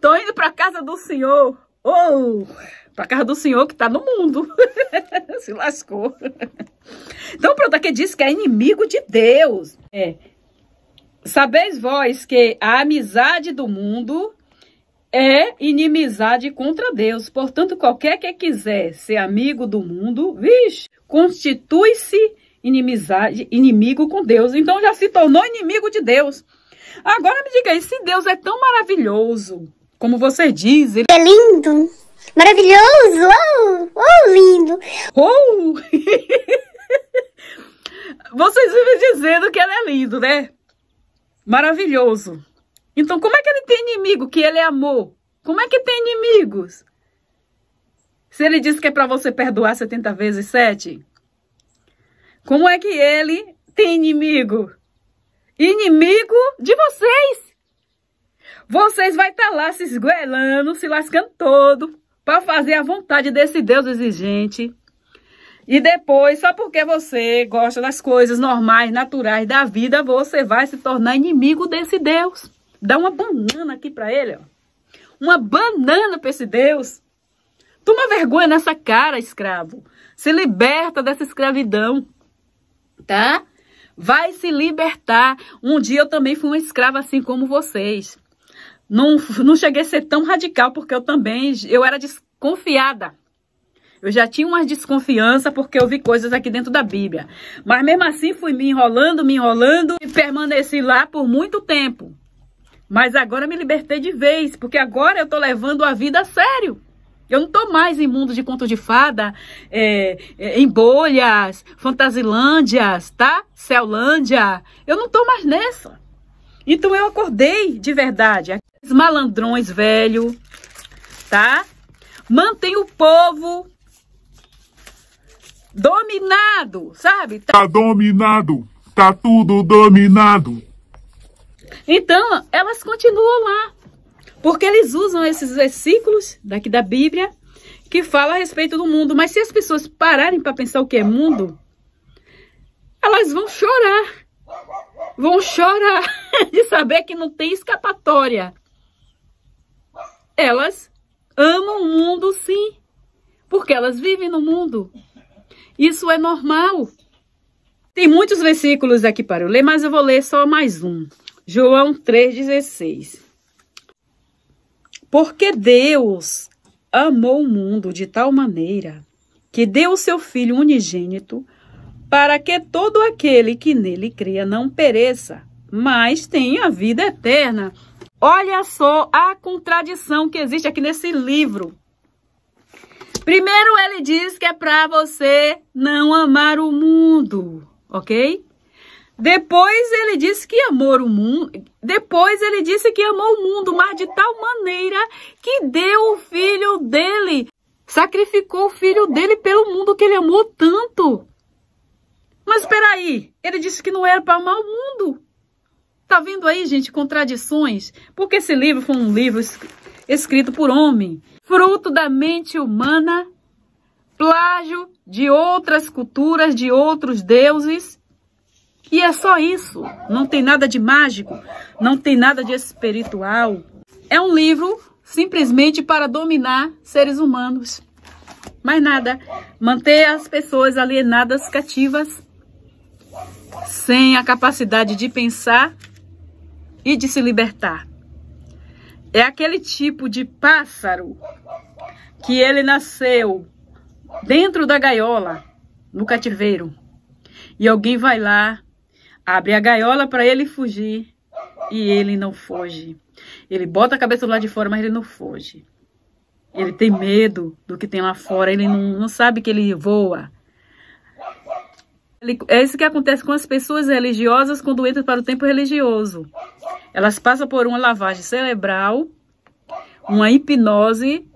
[SPEAKER 1] Tô indo pra casa do senhor. Ou oh, pra casa do senhor que tá no mundo. <laughs> Se lascou. Então pronto, aqui diz que é inimigo de Deus. É. Sabeis vós que a amizade do mundo é inimizade contra Deus. Portanto, qualquer que quiser ser amigo do mundo, vixe, constitui-se inimizade, inimigo com Deus. Então já se tornou inimigo de Deus. Agora me diga aí, se Deus é tão maravilhoso, como você diz, ele é lindo, maravilhoso, oh, oh lindo. Oh! <laughs> Vocês vivem dizendo que ele é lindo, né? Maravilhoso. Então, como é que ele tem inimigo que ele é amor? Como é que tem inimigos? Se ele disse que é para você perdoar 70 vezes 7, como é que ele tem inimigo? Inimigo de vocês. Vocês vai estar tá lá se esguelando, se lascando todo, para fazer a vontade desse Deus exigente. E depois, só porque você gosta das coisas normais, naturais da vida, você vai se tornar inimigo desse Deus. Dá uma banana aqui para ele, ó. Uma banana para esse Deus. Toma vergonha nessa cara, escravo. Se liberta dessa escravidão, tá? Vai se libertar. Um dia eu também fui uma escrava assim como vocês. Não, não cheguei a ser tão radical, porque eu também, eu era desconfiada. Eu já tinha uma desconfiança porque eu vi coisas aqui dentro da Bíblia. Mas mesmo assim fui me enrolando, me enrolando e permaneci lá por muito tempo. Mas agora me libertei de vez, porque agora eu estou levando a vida a sério. Eu não estou mais em mundo de conto de fada, é, é em bolhas, fantasilândias, tá? Céulândia. Eu não estou mais nessa. Então eu acordei de verdade. Aqueles malandrões velho, tá? Mantém o povo dominado, sabe? Tá, tá dominado. Tá tudo dominado. Então, elas continuam lá, porque eles usam esses versículos daqui da Bíblia que fala a respeito do mundo. Mas se as pessoas pararem para pensar o que é mundo, elas vão chorar. Vão chorar <laughs> de saber que não tem escapatória. Elas amam o mundo, sim, porque elas vivem no mundo. Isso é normal. Tem muitos versículos aqui para eu ler, mas eu vou ler só mais um. João 3,16. Porque Deus amou o mundo de tal maneira que deu o seu Filho unigênito para que todo aquele que nele cria não pereça, mas tenha vida eterna. Olha só a contradição que existe aqui nesse livro. Primeiro, ele diz que é para você não amar o mundo, ok? Depois ele disse que amou o mundo. Depois ele disse que amou o mundo, mas de tal maneira que deu o filho dele. Sacrificou o filho dele pelo mundo que ele amou tanto. Mas espera aí, ele disse que não era para amar o mundo. Tá vendo aí, gente, contradições? Porque esse livro foi um livro escrito por homem, fruto da mente humana, plágio de outras culturas, de outros deuses e é só isso. Não tem nada de mágico, não tem nada de espiritual. É um livro simplesmente para dominar seres humanos. Mais nada. Manter as pessoas alienadas, cativas, sem a capacidade de pensar e de se libertar. É aquele tipo de pássaro que ele nasceu dentro da gaiola, no cativeiro. E alguém vai lá abre a gaiola para ele fugir e ele não foge. Ele bota a cabeça do lado de fora, mas ele não foge. Ele tem medo do que tem lá fora, ele não, não sabe que ele voa. Ele, é isso que acontece com as pessoas religiosas quando entram para o tempo religioso. Elas passam por uma lavagem cerebral, uma hipnose,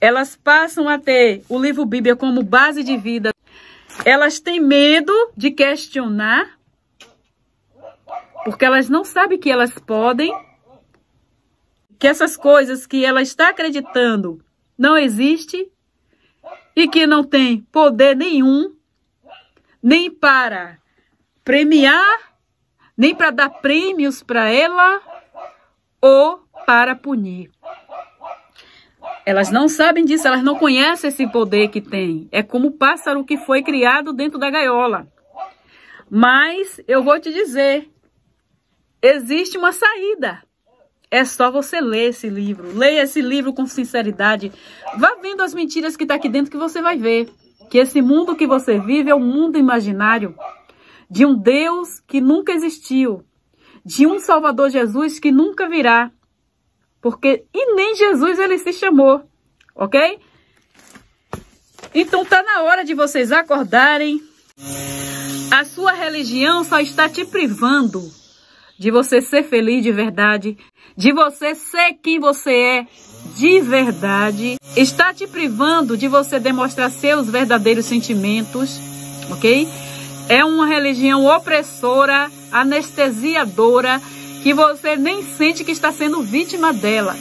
[SPEAKER 1] elas passam a ter o livro Bíblia como base de vida. Elas têm medo de questionar porque elas não sabem que elas podem, que essas coisas que ela está acreditando não existem e que não tem poder nenhum, nem para premiar, nem para dar prêmios para ela ou para punir. Elas não sabem disso, elas não conhecem esse poder que tem. É como o pássaro que foi criado dentro da gaiola. Mas eu vou te dizer, existe uma saída. É só você ler esse livro. Leia esse livro com sinceridade. Vá vendo as mentiras que está aqui dentro que você vai ver. Que esse mundo que você vive é um mundo imaginário de um Deus que nunca existiu, de um Salvador Jesus que nunca virá. Porque e nem Jesus ele se chamou, ok? Então tá na hora de vocês acordarem. A sua religião só está te privando de você ser feliz de verdade, de você ser quem você é de verdade, está te privando de você demonstrar seus verdadeiros sentimentos, ok? É uma religião opressora, anestesiadora, que você nem sente que está sendo vítima dela.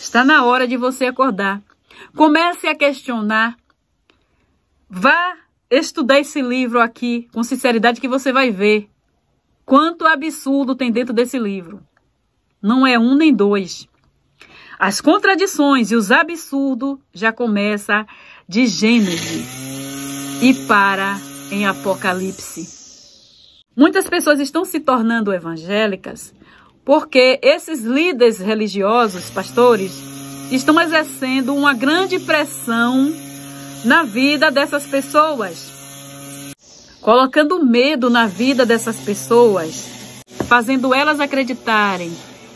[SPEAKER 1] Está na hora de você acordar. Comece a questionar. Vá estudar esse livro aqui com sinceridade que você vai ver Quanto absurdo tem dentro desse livro! Não é um nem dois. As contradições e os absurdos já começa de Gênesis e para em Apocalipse. Muitas pessoas estão se tornando evangélicas porque esses líderes religiosos, pastores, estão exercendo uma grande pressão na vida dessas pessoas colocando medo na vida dessas pessoas, fazendo elas acreditarem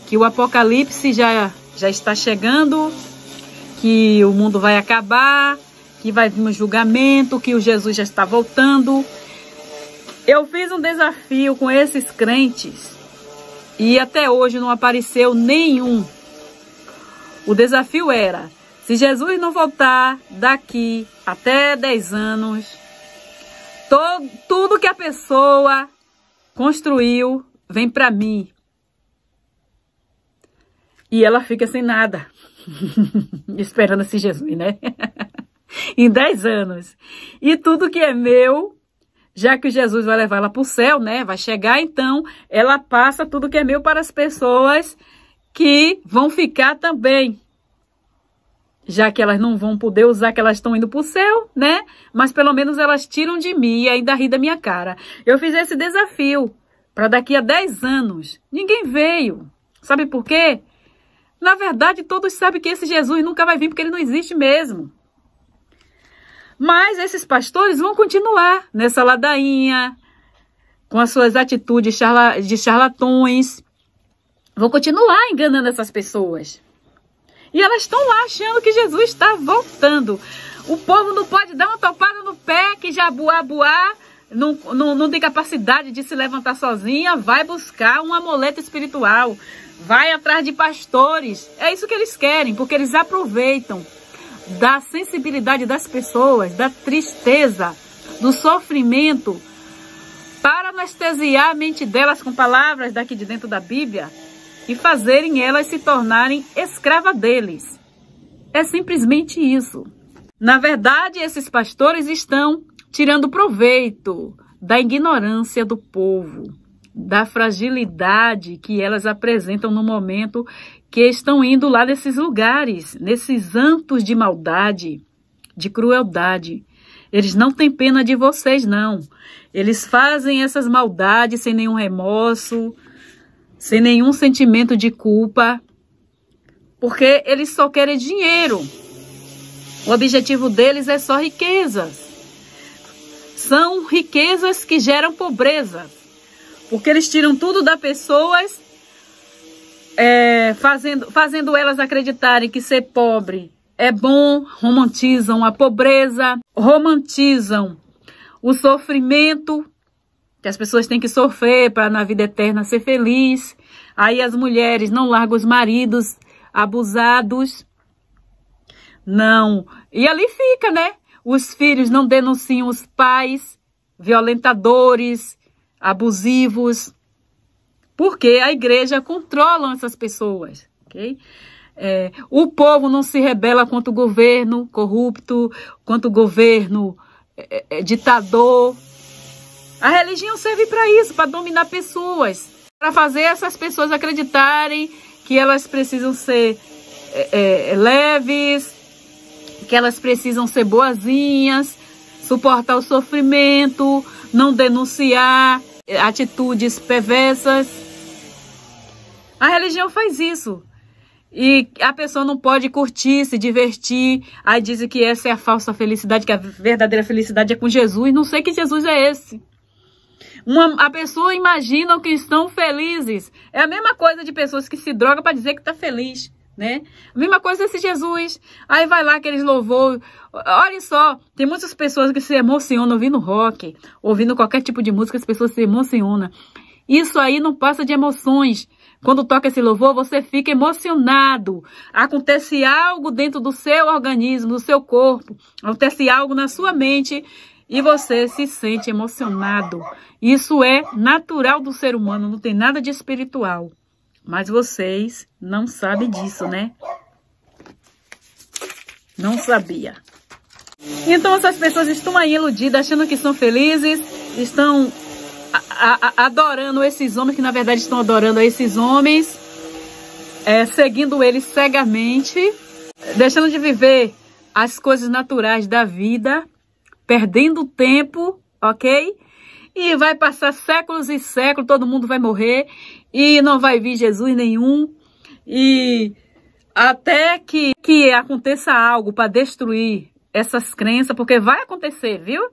[SPEAKER 1] que o apocalipse já, já está chegando, que o mundo vai acabar, que vai vir um julgamento, que o Jesus já está voltando. Eu fiz um desafio com esses crentes e até hoje não apareceu nenhum. O desafio era: se Jesus não voltar daqui até 10 anos, Todo, tudo que a pessoa construiu vem para mim. E ela fica sem nada. <laughs> Esperando esse Jesus, né? <laughs> em 10 anos. E tudo que é meu, já que Jesus vai levar ela para o céu, né? Vai chegar, então ela passa tudo que é meu para as pessoas que vão ficar também já que elas não vão poder usar que elas estão indo para o céu, né? Mas pelo menos elas tiram de mim e ainda ri da minha cara. Eu fiz esse desafio para daqui a 10 anos. Ninguém veio. Sabe por quê? Na verdade, todos sabem que esse Jesus nunca vai vir porque ele não existe mesmo. Mas esses pastores vão continuar nessa ladainha, com as suas atitudes de charlatões. Vão continuar enganando essas pessoas. E elas estão lá achando que Jesus está voltando. O povo não pode dar uma topada no pé, que já buá, buá, não, não, não tem capacidade de se levantar sozinha, vai buscar um amuleto espiritual, vai atrás de pastores. É isso que eles querem, porque eles aproveitam da sensibilidade das pessoas, da tristeza, do sofrimento, para anestesiar a mente delas com palavras daqui de dentro da Bíblia, e fazerem elas se tornarem escrava deles. É simplesmente isso. Na verdade, esses pastores estão tirando proveito da ignorância do povo, da fragilidade que elas apresentam no momento que estão indo lá nesses lugares, nesses antos de maldade, de crueldade. Eles não têm pena de vocês, não. Eles fazem essas maldades sem nenhum remorso, sem nenhum sentimento de culpa, porque eles só querem dinheiro. O objetivo deles é só riquezas. São riquezas que geram pobreza, porque eles tiram tudo da pessoas, é, fazendo, fazendo elas acreditarem que ser pobre é bom, romantizam a pobreza, romantizam o sofrimento, que as pessoas têm que sofrer para na vida eterna ser feliz. Aí as mulheres não largam os maridos abusados. Não. E ali fica, né? Os filhos não denunciam os pais violentadores, abusivos, porque a igreja controla essas pessoas, ok? É, o povo não se rebela contra o governo corrupto, contra o governo é, é, é ditador, a religião serve para isso, para dominar pessoas, para fazer essas pessoas acreditarem que elas precisam ser é, é, leves, que elas precisam ser boazinhas, suportar o sofrimento, não denunciar é, atitudes perversas. A religião faz isso. E a pessoa não pode curtir, se divertir. Aí dizem que essa é a falsa felicidade, que a verdadeira felicidade é com Jesus. Não sei que Jesus é esse. Uma, a pessoa imagina que estão felizes. É a mesma coisa de pessoas que se drogam para dizer que está feliz. Né? A mesma coisa esse Jesus. Aí vai lá que eles louvou. Olhem só, tem muitas pessoas que se emocionam ouvindo rock, ouvindo qualquer tipo de música, as pessoas se emocionam. Isso aí não passa de emoções. Quando toca esse louvor, você fica emocionado. Acontece algo dentro do seu organismo, do seu corpo. Acontece algo na sua mente e você se sente emocionado. Isso é natural do ser humano, não tem nada de espiritual. Mas vocês não sabem disso, né? Não sabia. Então essas pessoas estão aí iludidas, achando que são felizes, estão a, a, adorando esses homens, que na verdade estão adorando esses homens, é, seguindo eles cegamente, deixando de viver as coisas naturais da vida perdendo tempo, ok? E vai passar séculos e séculos, todo mundo vai morrer e não vai vir Jesus nenhum. E até que, que aconteça algo para destruir essas crenças, porque vai acontecer, viu?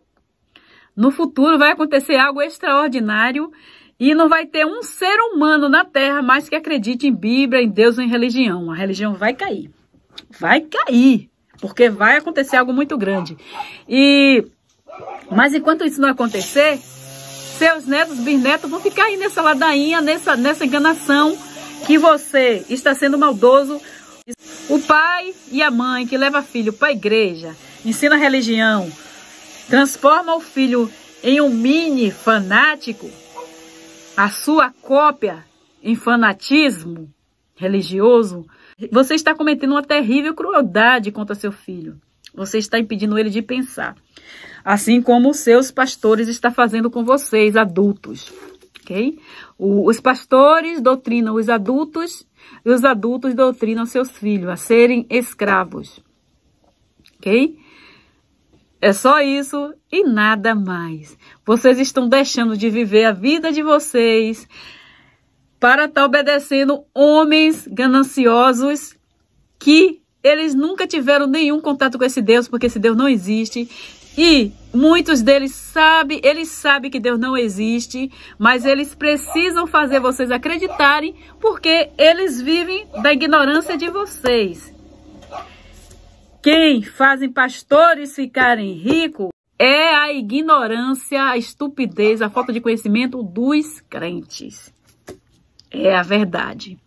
[SPEAKER 1] No futuro vai acontecer algo extraordinário e não vai ter um ser humano na Terra mais que acredite em Bíblia, em Deus, em religião. A religião vai cair. Vai cair porque vai acontecer algo muito grande. E mas enquanto isso não acontecer, seus netos, bisnetos vão ficar aí nessa ladainha, nessa nessa enganação que você está sendo maldoso. O pai e a mãe que leva filho para a igreja, ensina a religião, transforma o filho em um mini fanático, a sua cópia em fanatismo religioso, você está cometendo uma terrível crueldade contra seu filho. Você está impedindo ele de pensar. Assim como os seus pastores está fazendo com vocês, adultos. O, os pastores doutrinam os adultos e os adultos doutrinam seus filhos a serem escravos. Ok? É só isso e nada mais. Vocês estão deixando de viver a vida de vocês, para estar tá obedecendo homens gananciosos que eles nunca tiveram nenhum contato com esse Deus, porque esse Deus não existe. E muitos deles sabem, eles sabem que Deus não existe, mas eles precisam fazer vocês acreditarem, porque eles vivem da ignorância de vocês. Quem fazem pastores ficarem ricos é a ignorância, a estupidez, a falta de conhecimento dos crentes é a verdade.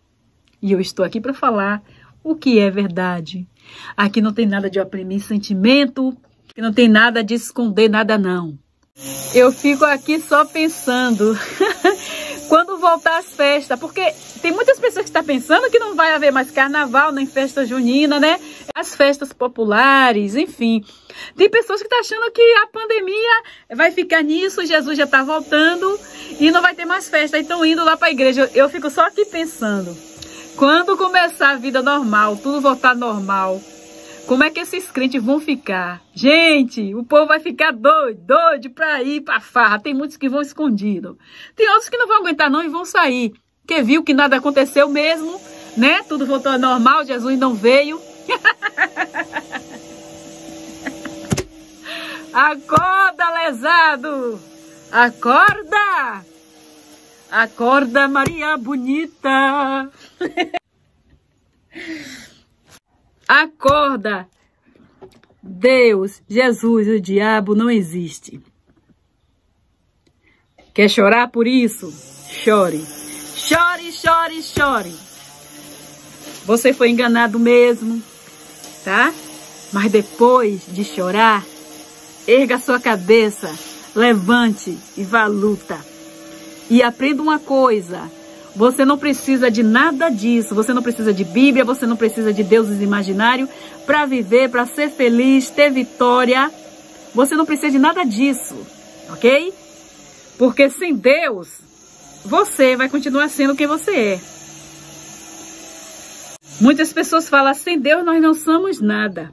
[SPEAKER 1] E eu estou aqui para falar o que é verdade. Aqui não tem nada de oprimir sentimento, que não tem nada de esconder nada não. Eu fico aqui só pensando <laughs> quando voltar as festas, porque tem muitas pessoas que estão tá pensando que não vai haver mais carnaval, nem festa junina, né? As festas populares, enfim. Tem pessoas que estão tá achando que a pandemia vai ficar nisso, Jesus já está voltando e não vai ter mais festa, então indo lá para a igreja. Eu fico só aqui pensando, quando começar a vida normal, tudo voltar normal, como é que esses crentes vão ficar? Gente, o povo vai ficar doido, doido pra ir pra farra. Tem muitos que vão escondido. Tem outros que não vão aguentar não e vão sair. Porque viu que nada aconteceu mesmo, né? Tudo voltou ao normal, Jesus não veio. <laughs> Acorda, lesado! Acorda! Acorda, Maria Bonita! <laughs> Acorda! Deus, Jesus o diabo não existe. Quer chorar por isso? Chore. Chore, chore, chore. Você foi enganado mesmo, tá? Mas depois de chorar, erga sua cabeça, levante e vá à luta. E aprenda uma coisa, você não precisa de nada disso. Você não precisa de Bíblia, você não precisa de deuses imaginários para viver, para ser feliz, ter vitória. Você não precisa de nada disso, ok? Porque sem Deus, você vai continuar sendo quem você é. Muitas pessoas falam, sem Deus nós não somos nada.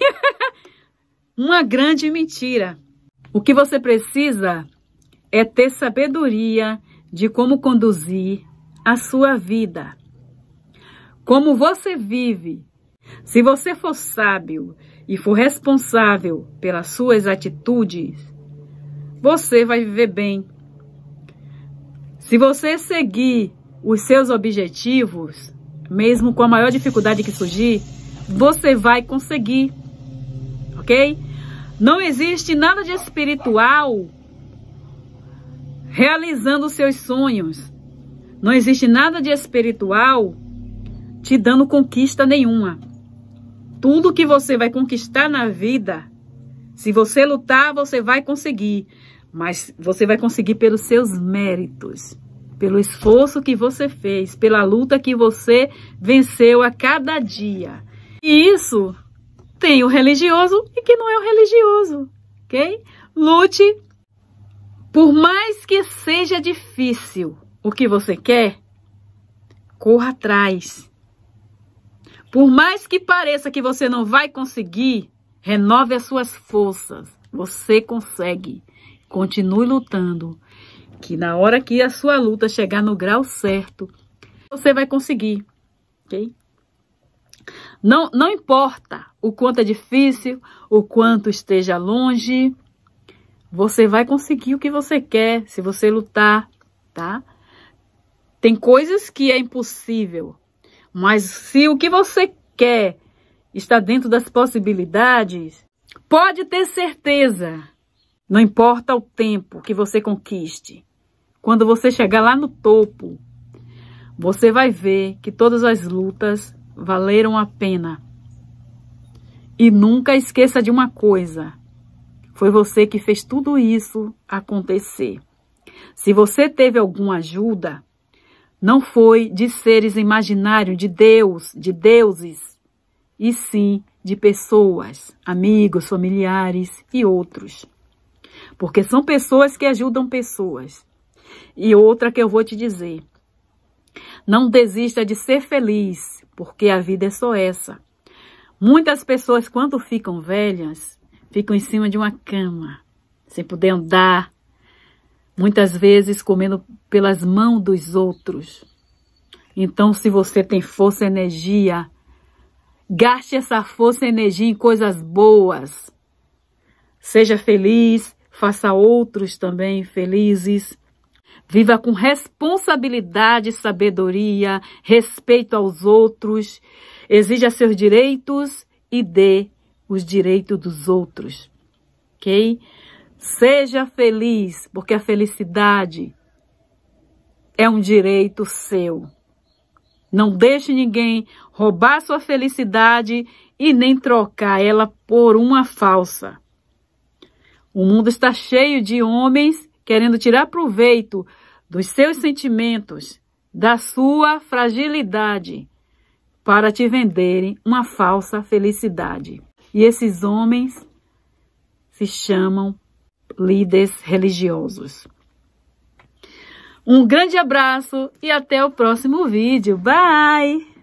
[SPEAKER 1] <laughs> Uma grande mentira. O que você precisa é ter sabedoria de como conduzir a sua vida. Como você vive. Se você for sábio e for responsável pelas suas atitudes, você vai viver bem. Se você seguir os seus objetivos, mesmo com a maior dificuldade que surgir, você vai conseguir. Ok? Não existe nada de espiritual realizando seus sonhos. Não existe nada de espiritual te dando conquista nenhuma. Tudo que você vai conquistar na vida, se você lutar, você vai conseguir. Mas você vai conseguir pelos seus méritos, pelo esforço que você fez, pela luta que você venceu a cada dia. E isso tem o religioso e que não é o religioso, ok? Lute por mais que seja difícil o que você quer, corra atrás. Por mais que pareça que você não vai conseguir, renove as suas forças. Você consegue. Continue lutando. Que na hora que a sua luta chegar no grau certo, você vai conseguir. Ok? Não, não importa o quanto é difícil, o quanto esteja longe, você vai conseguir o que você quer se você lutar, tá? Tem coisas que é impossível, mas se o que você quer está dentro das possibilidades, pode ter certeza. Não importa o tempo que você conquiste, quando você chegar lá no topo, você vai ver que todas as lutas valeram a pena. E nunca esqueça de uma coisa: foi você que fez tudo isso acontecer. Se você teve alguma ajuda, não foi de seres imaginários, de Deus, de deuses, e sim de pessoas, amigos, familiares e outros. Porque são pessoas que ajudam pessoas. E outra que eu vou te dizer. Não desista de ser feliz, porque a vida é só essa. Muitas pessoas, quando ficam velhas, ficam em cima de uma cama, sem poder andar, muitas vezes comendo pelas mãos dos outros. Então, se você tem força e energia, gaste essa força e energia em coisas boas. Seja feliz, faça outros também felizes. Viva com responsabilidade, sabedoria, respeito aos outros, exija seus direitos e dê os direitos dos outros. Ok? Seja feliz, porque a felicidade é um direito seu. Não deixe ninguém roubar sua felicidade e nem trocar ela por uma falsa. O mundo está cheio de homens querendo tirar proveito dos seus sentimentos, da sua fragilidade, para te venderem uma falsa felicidade. E esses homens se chamam líderes religiosos. Um grande abraço e até o próximo vídeo. Bye!